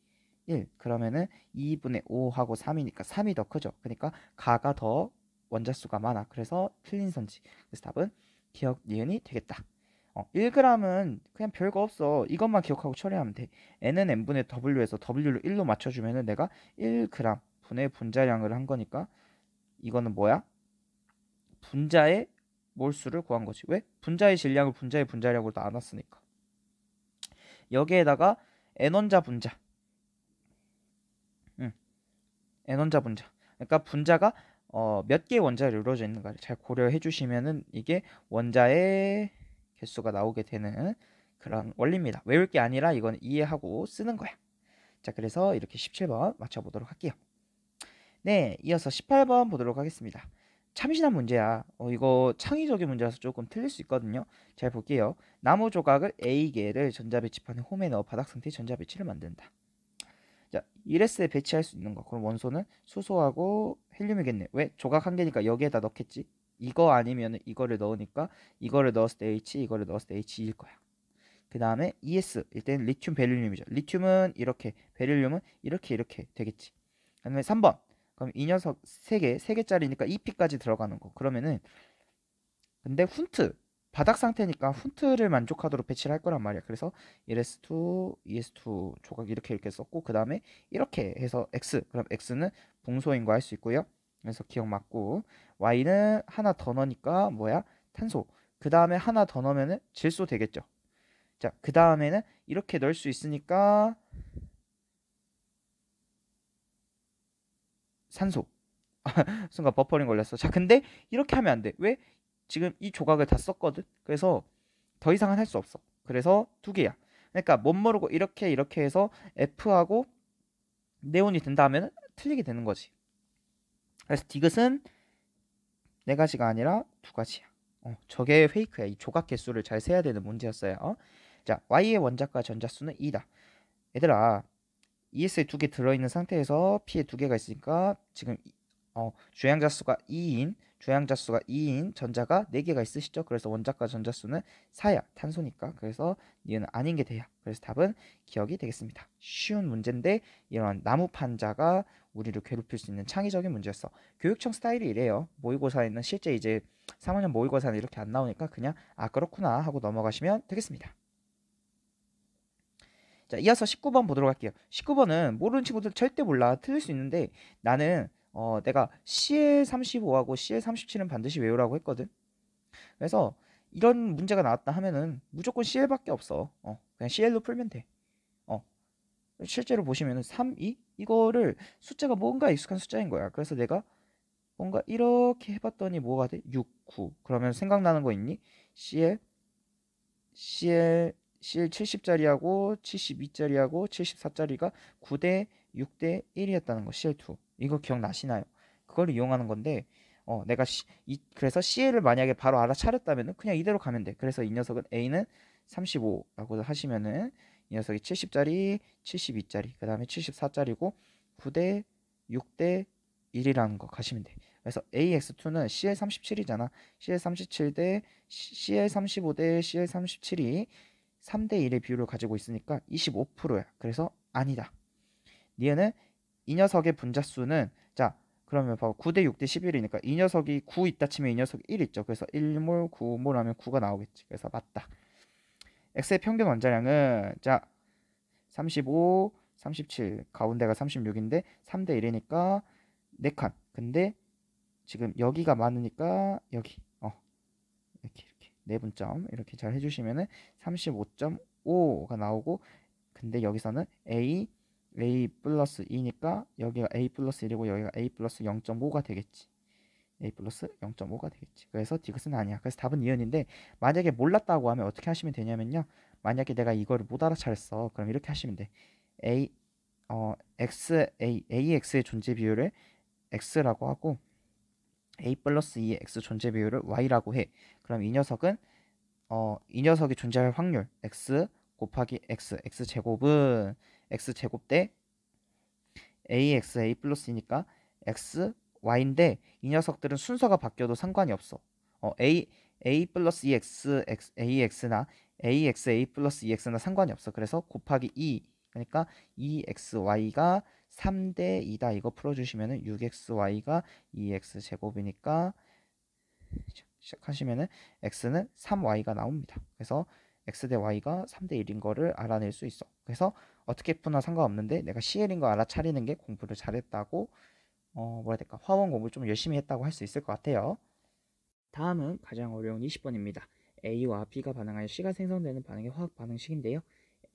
[SPEAKER 1] 1. 그러면은 2분의 5하고 3이니까 3이 더 크죠. 그러니까 가가 더 원자수가 많아. 그래서 틀린 선지. 그래서 답은 기억 니은이 되겠다. 어, 1g은 그냥 별거 없어. 이것만 기억하고 처리하면 돼. n은 n분의 w에서 w를 1로 맞춰주면 은 내가 1g 분의 분자량을 한 거니까 이거는 뭐야? 분자의 몰수를 구한 거지. 왜? 분자의 질량을 분자의 분자량으로 나눴으니까. 여기에다가 n원자 분자. 응. n원자 분자. 그러니까 분자가 어, 몇 개의 원자로 이루어져 있는가를 잘 고려해 주시면은 이게 원자의 개수가 나오게 되는 그런 원리입니다. 외울 게 아니라 이건 이해하고 쓰는 거야. 자, 그래서 이렇게 17번 맞춰보도록 할게요. 네, 이어서 18번 보도록 하겠습니다. 참신한 문제야. 어, 이거 창의적인 문제라서 조금 틀릴 수 있거든요. 잘 볼게요. 나무 조각을 A개를 전자배치판에 홈에 넣어 바닥 상태의 전자배치를 만든다. 자, 1S에 배치할 수 있는 거. 그럼 원소는 수소하고 헬륨이겠네. 왜? 조각 한 개니까 여기에다 넣겠지. 이거 아니면 이거를 넣으니까 이거를 넣었을 때 H, 이거를 넣었을 때 H일 거야. 그 다음에 ES 일단 리튬 베릴륨이죠. 리튬은 이렇게, 베릴륨은 이렇게 이렇게 되겠지. 그 다음에 3번. 그럼 이 녀석 3개, 3개짜리니까 EP까지 들어가는 거. 그러면은 근데 훈트, 바닥 상태니까 훈트를 만족하도록 배치를 할 거란 말이야. 그래서 LS2, e ES2 조각 이렇게 이렇게 썼고 그 다음에 이렇게 해서 X, 그럼 X는 봉소인거 할 수 있고요. 그래서 기억 맞고 Y는 하나 더 넣으니까 뭐야? 탄소. 그 다음에 하나 더 넣으면 질소 되겠죠. 자, 그 다음에는 이렇게 넣을 수 있으니까 산소. *laughs* 순간 버퍼링 걸렸어. 자, 근데 이렇게 하면 안 돼. 왜? 지금 이 조각을 다 썼거든. 그래서 더 이상은 할 수 없어. 그래서 두 개야. 그러니까 못 모르고 이렇게 이렇게 해서 F하고 네온이 된다면 틀리게 되는 거지. 그래서 디귿은 네 가지가 아니라 두 가지야. 어, 저게 페이크야. 이 조각 개수를 잘 세야 되는 문제였어요. 어? 자, y의 원자과 전자수는 2다. 얘들아, ES에 두개 들어있는 상태에서 P에 두 개가 있으니까 지금 어, 주양자 수가 2인, 주양자 수가 2인 전자가 4개가 있으시죠? 그래서 원자과 전자 수는 4야. 탄소니까. 그래서 얘는 아닌 게 돼야. 그래서 답은 기억이 되겠습니다. 쉬운 문제인데 이런 나무판자가 우리를 괴롭힐 수 있는 창의적인 문제였어. 교육청 스타일이 이래요. 모의고사에는 실제 이제 3학년 모의고사는 이렇게 안 나오니까 그냥 아 그렇구나 하고 넘어가시면 되겠습니다. 자, 이어서 19번 보도록 할게요. 19번은 모르는 친구들 절대 몰라. 틀릴 수 있는데 나는 어, 내가 CL35하고 CL37은 반드시 외우라고 했거든. 그래서 이런 문제가 나왔다 하면은 무조건 CL밖에 없어. 어, 그냥 CL로 풀면 돼. 어, 실제로 보시면은 3, 2 이거를 숫자가 뭔가 익숙한 숫자인 거야. 그래서 내가 뭔가 이렇게 해봤더니 뭐가 돼? 6, 9. 그러면 생각나는 거 있니? CL, CL, CL 70짜리하고 72짜리하고 74짜리가 9대 6대 1이었다는 거. CL2. 이거 기억나시나요? 그걸 이용하는 건데 어, 내가 시, 이, 그래서 C를 만약에 바로 알아차렸다면 그냥 이대로 가면 돼. 그래서 이 녀석은 A는 35라고 하시면은 이 녀석이 70짜리, 72짜리, 그 다음에 74짜리고 9대 6대 1이라는 거 가시면 돼. 그래서 AX2는 CL37이잖아. CL37 대 CL35 대 CL37이 3대 1의 비율을 가지고 있으니까 25%야. 그래서 아니다. 니은은 이 녀석의 분자수는 자 그러면 봐봐 9대 6대 11이니까 이 녀석이 9 있다 치면 이 녀석이 1 있죠. 그래서 1몰 9몰 하면 9가 나오겠지. 그래서 맞다. X의 평균 원자량은 자 35, 37 가운데가 36인데 3대 1이니까 4칸. 근데 지금 여기가 많으니까 여기 어 이렇게 이렇게 네 분점 이렇게 잘 해주시면은 35.5가 나오고 근데 여기서는 A a 플러스 2니까 여기가 a 플러스 1이고 여기가 a 플러스 0.5가 되겠지. a 플러스 0.5가 되겠지. 그래서 디귿은 아니야. 그래서 답은 이은인데 만약에 몰랐다고 하면 어떻게 하시면 되냐면요. 만약에 내가 이거를 못 알아차렸어. 그럼 이렇게 하시면 돼. a 어 x a ax의 존재 비율을 x라고 하고 a 플러스 2의 x 존재 비율을 y라고 해. 그럼 이 녀석은 어 이 녀석이 존재할 확률 x 곱하기 x x 제곱은 x제곱 대 axa 플러스니까 이 xy인데 이 녀석들은 순서가 바뀌어도 상관이 없어. 어, a a 플러스 ex x, ax나 axa 플러스 ex나 상관이 없어. 그래서 곱하기 2 그러니까 2xy가 e 3대 2다 이거 풀어주시면은 6xy가 2x 제곱이니까 시작하시면은 x는 3y가 나옵니다. 그래서 x 대 y가 3대 1인 거를 알아낼 수 있어. 그래서 어떻게 푸나 상관없는데 내가 CL인 거 알아차리는 게 공부를 잘했다고 어, 뭐라 해야 될까 화원 공부를 좀 열심히 했다고 할 수 있을 것 같아요. 다음은 가장 어려운 20번입니다. A와 B가 반응하여 C가 생성되는 반응의 화학 반응식인데요.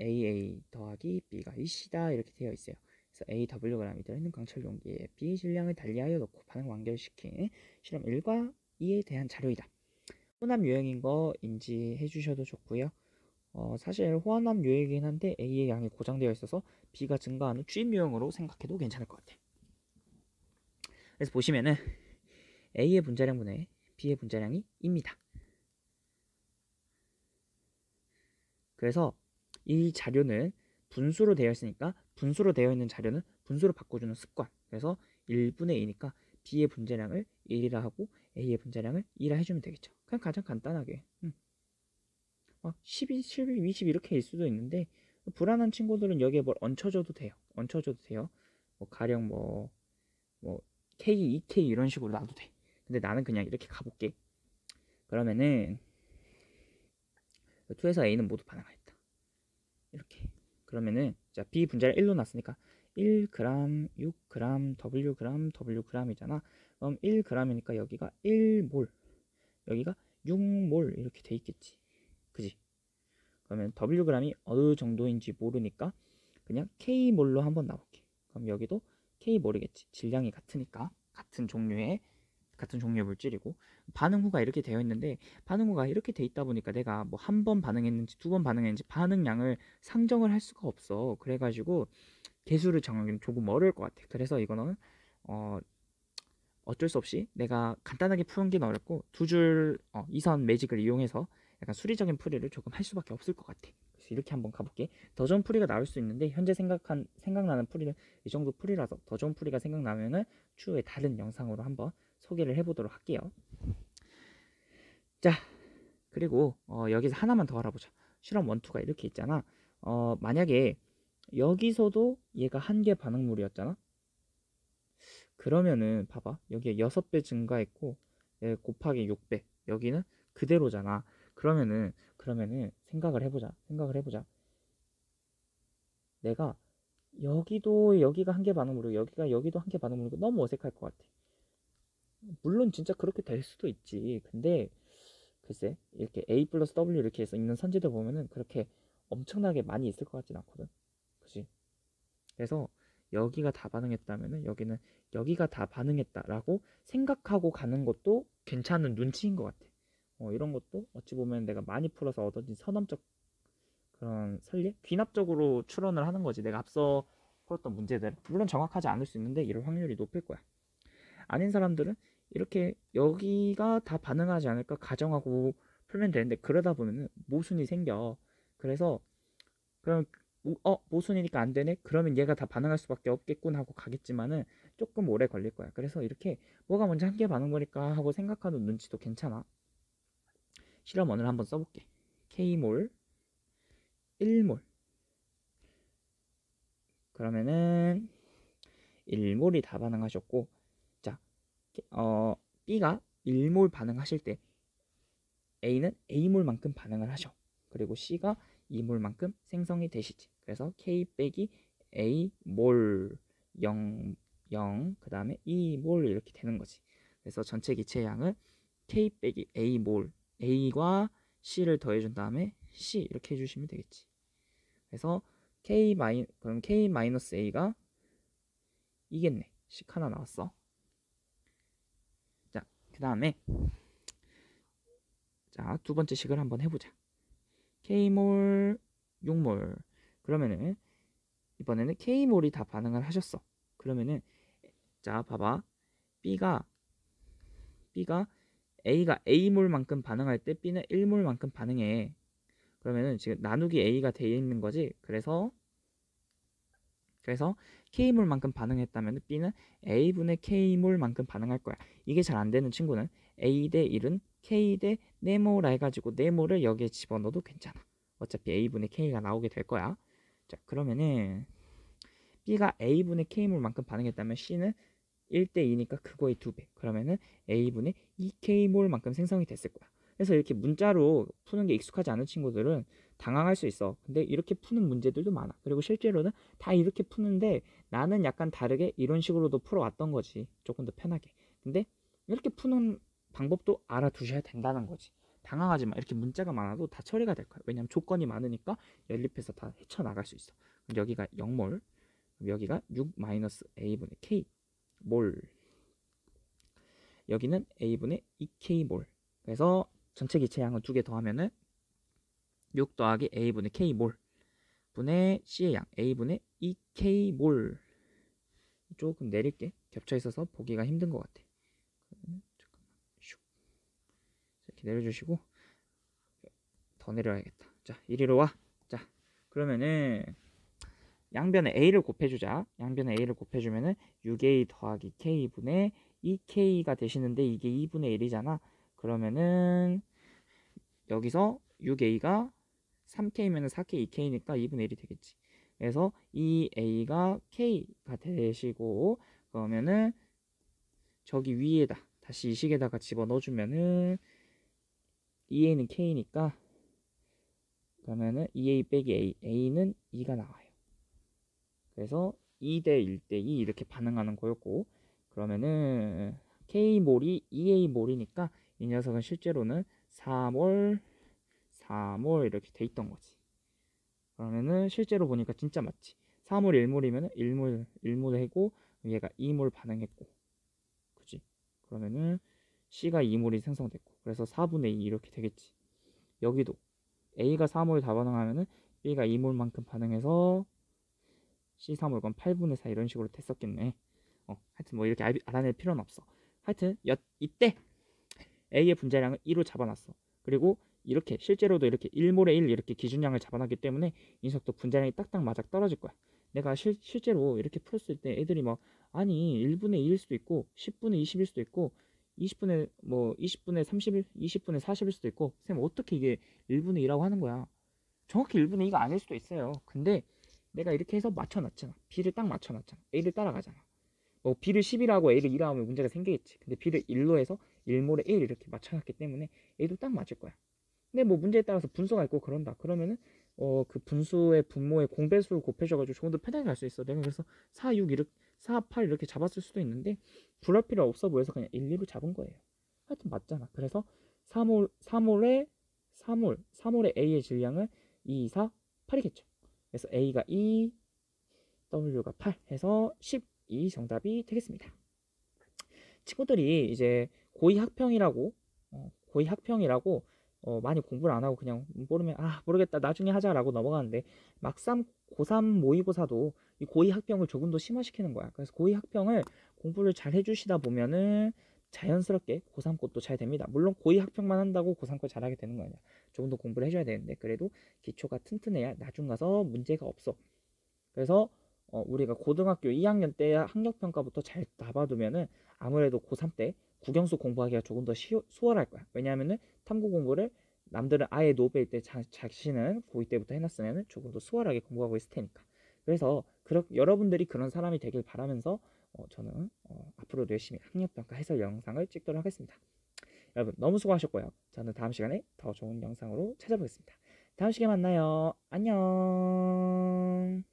[SPEAKER 1] AA 더하기 B가 e c 다 이렇게 되어 있어요. 그래서 AWg이 들어있는 강철 용기에 B 질량을 달리하여 넣고 반응 완결시킨 실험 1과 2에 대한 자료이다. 혼합 유형인 거 인지해 주셔도 좋고요. 어, 사실 호환함 유형이긴 한데 A의 양이 고장되어 있어서 B가 증가하는 취입 유형으로 생각해도 괜찮을 것 같아. 요 그래서 보시면은 A의 분자량분의 B의 분자량이 입니다 그래서 이 자료는 분수로 되어 있으니까 분수로 되어 있는 자료는 분수로 바꿔주는 습관. 그래서 1분의 2니까 B의 분자량을 1이라 하고 A의 분자량을 2라 해주면 되겠죠. 그냥 가장 간단하게. 음. 막 12, 11, 20 이렇게 일 수도 있는데 불안한 친구들은 여기에 뭘 얹혀줘도 돼요. 얹혀줘도 돼요. 뭐 가령 뭐, 뭐 K, 2K e 이런 식으로 놔도 돼. 근데 나는 그냥 이렇게 가볼게. 그러면은 2에서 A는 모두 반응하였다 이렇게. 그러면은 자 B 분자를 1로 놨으니까 1g, 6g, Wg, Wg이잖아. 그럼 1g이니까 여기가 1몰, 여기가 6몰 이렇게 돼 있겠지. 그지? 그러면 w 램이 어느 정도인지 모르니까 그냥 K몰로 한번 나볼게. 그럼 여기도 K 모르겠지. 질량이 같으니까 같은 종류의 같은 종류의 물질이고 반응 후가 이렇게 되어 있는데 반응 후가 이렇게 돼 있다 보니까 내가 뭐 한 번 반응했는지 두 번 반응했는지 반응량을 상정을 할 수가 없어. 그래가지고 개수를 정하기는 조금 어려울 것 같아. 그래서 이거는 어 어쩔 수 없이 내가 간단하게 푸는 게 어렵고 두 줄 어, 이선 매직을 이용해서 약간 수리적인 풀이를 조금 할 수밖에 없을 것 같아. 그래서 이렇게 한번 가볼게. 더 좋은 풀이가 나올 수 있는데 현재 생각한 생각나는 풀이는 이 정도 풀이라서 더 좋은 풀이가 생각나면은 추후에 다른 영상으로 한번 소개를 해보도록 할게요. 자, 그리고 어, 여기서 하나만 더 알아보자. 실험 원투가 이렇게 있잖아. 어, 만약에 여기서도 얘가 한 개 반응물이었잖아. 그러면은 봐봐. 여기에 6배 증가했고 곱하기 6배. 여기는 그대로잖아. 그러면은 그러면은 생각을 해보자. 생각을 해보자. 내가 여기도 여기가 한 개 반음으로 여기가 여기도 한 개 반음으로 너무 어색할 것 같아. 물론 진짜 그렇게 될 수도 있지. 근데 글쎄 이렇게 a 플러스 w 이렇게 해서 있는 선지들 보면은 그렇게 엄청나게 많이 있을 것 같진 않거든. 그치 그래서 여기가 다 반응했다면은 여기는 여기가 다 반응했다라고 생각하고 가는 것도 괜찮은 눈치인 것 같아. 어, 이런 것도 어찌 보면 내가 많이 풀어서 얻어진 선험적 그런 설례? 귀납적으로 추론을 하는 거지. 내가 앞서 풀었던 문제들. 물론 정확하지 않을 수 있는데 이럴 확률이 높을 거야. 아닌 사람들은 이렇게 여기가 다 반응하지 않을까 가정하고 풀면 되는데 그러다 보면 모순이 생겨. 그래서 그럼 어 모순이니까 안 되네 그러면 얘가 다 반응할 수밖에 없겠군 하고 가겠지만은 조금 오래 걸릴 거야 그래서 이렇게 뭐가 먼저 한개 반응 보니까 하고 생각하는 눈치도 괜찮아 실험원을 한번 써볼게. K몰 1몰 그러면은 1몰이 다 반응하셨고 자, 어, B가 1몰 반응하실 때 A는 A몰만큼 반응을 하셔. 그리고 C가 2몰만큼 생성이 되시지. 그래서 K 빼기 A몰 0, 0, 그 다음에 2몰 이렇게 되는 거지. 그래서 전체 기체 양은 K 빼기 A몰 a 과 c를 더해준 다음에 c 이렇게 해주시면 되겠지. 그래서 k 마이 그럼 k 마이너스 a가 이겠네. c 하나 나왔어. 자, 그 다음에 자, 두 번째 식을 한번 해보자. K몰, 6몰. 그러면은 이번에는 K몰이 다 반응을 하셨어. 그러면은 자, 봐봐. B가 B가 A가 A몰만큼 반응할 때 B는 1몰만큼 반응해. 그러면은 지금 나누기 A가 되어 있는 거지. 그래서 그래서 K몰만큼 반응했다면 B는 A분의 K몰만큼 반응할 거야. 이게 잘 안 되는 친구는 A 대 1은 K 대 네모라 해가지고 네모를 여기에 집어넣어도 괜찮아. 어차피 A분의 K가 나오게 될 거야. 자, 그러면은 B가 A분의 K몰만큼 반응했다면 C는 1대2니까 그거의 2배. 그러면은 A분의 2K몰만큼 생성이 됐을 거야. 그래서 이렇게 문자로 푸는 게 익숙하지 않은 친구들은 당황할 수 있어. 근데 이렇게 푸는 문제들도 많아. 그리고 실제로는 다 이렇게 푸는데 나는 약간 다르게 이런 식으로도 풀어왔던 거지. 조금 더 편하게. 근데 이렇게 푸는 방법도 알아두셔야 된다는 거지. 당황하지 마. 이렇게 문자가 많아도 다 처리가 될 거야. 왜냐면 조건이 많으니까 연립해서 다 헤쳐나갈 수 있어. 그럼 여기가 0몰, 여기가 6-a분의 k. 몰. 여기는 A분의 2K 몰. 그래서 전체 기체 양을 두 개 더하면은 6 더하기 A분의 K 몰. 분의 C의 양. A분의 2K 몰. 조금 내릴게. 겹쳐 있어서 보기가 힘든 것 같아. 음, 잠깐만. 슉. 이렇게 내려주시고. 더 내려야겠다. 자, 이리로 와. 자, 그러면은 양변에 a를 곱해주자. 양변에 a를 곱해주면은 6a 더하기 k분의 2k가 되시는데 이게 2분의 1이잖아. 그러면은 여기서 6a가 3k면 4k, 2k니까 2분의 1이 되겠지. 그래서 이 a가 k가 되시고 그러면은 저기 위에다 다시 이 식에다가 집어넣어주면은 2a는 k니까 그러면은 2a 빼기 a, a는 2가 나와요. 그래서 2대1대2 이렇게 반응하는 거였고 그러면은 K몰이 e a 몰이니까이 녀석은 실제로는 4몰 4몰 이렇게 돼 있던 거지 그러면은 실제로 보니까 진짜 맞지 4몰 1몰이면 1몰 1몰 해고 얘가 2몰 반응했고 그지 그러면은 C가 2몰이 생성됐고 그래서 4분의 2 이렇게 되겠지 여기도 A가 4몰다 반응하면은 B가 2몰만큼 반응해서 C사 물건 8분의 4 이런 식으로 됐었겠네. 어, 하여튼 뭐 이렇게 알아낼 필요는 없어. 하여튼 여, 이때 A의 분자량을 1로 잡아놨어. 그리고 이렇게 실제로도 이렇게 1몰에 1 이렇게 기준량을 잡아놨기 때문에 인석도 분자량이 딱딱 맞아 떨어질 거야. 내가 실, 실제로 이렇게 풀었을 때 애들이 막 아니 1분의 1일 수도 있고 10분의 20일 수도 있고 20분의 뭐 20분의 30일 20분의 40일 수도 있고 쌤 어떻게 이게 1분의 2라고 하는 거야 정확히 1분의 2가 아닐 수도 있어요 근데 내가 이렇게 해서 맞춰놨잖아. B를 딱 맞춰놨잖아. A를 따라가잖아. 뭐 B를 10이라고 A를 2라 고 하면 문제가 생기겠지. 근데 B를 1로 해서 1몰에 1 이렇게 맞춰놨기 때문에 A도 딱 맞을 거야. 근데 뭐 문제에 따라서 분수가 있고 그런다. 그러면은 어 그 분수의 분모의 공배수를 곱해줘가지고 조금 더 편하게 갈 수 있어. 내가 그래서 4, 6 이렇게 4, 8 이렇게 잡았을 수도 있는데 불할 필요 없어 보여서 그냥 1, 2로 잡은 거예요. 하여튼 맞잖아. 그래서 3월 3홀에 3홀, 3홀의 A의 질량은 2, 4, 8이겠죠. 그래서 A가 2, W가 8 해서 12 정답이 되겠습니다. 친구들이 이제 고의 학평이라고 어, 고의 학평이라고 어, 많이 공부를 안 하고 그냥 모르면 아 모르겠다 나중에 하자라고 넘어가는데 막상 고3 모의고사도 이 고의 학평을 조금 더 심화시키는 거야. 그래서 고의 학평을 공부를 잘 해주시다 보면은 자연스럽게 고3꽃도 잘 됩니다. 물론 고2 학평만 한다고 고3꽃 잘하게 되는 거 아니야. 조금 더 공부를 해줘야 되는데 그래도 기초가 튼튼해야 나중 가서 문제가 없어. 그래서 어, 우리가 고등학교 2학년 때 학력평가부터 잘 잡아두면은 아무래도 고3 때 국영수 공부하기가 조금 더 쉬워, 수월할 거야. 왜냐하면은 탐구 공부를 남들은 아예 노벨 때 자, 자신은 고2 때부터 해놨으면 조금 더 수월하게 공부하고 있을 테니까. 그래서 그러, 여러분들이 그런 사람이 되길 바라면서 어, 저는 어, 앞으로도 열심히 학력평가 해설 영상을 찍도록 하겠습니다. 여러분 너무 수고하셨고요. 저는 다음 시간에 더 좋은 영상으로 찾아보겠습니다. 다음 시간에 만나요. 안녕.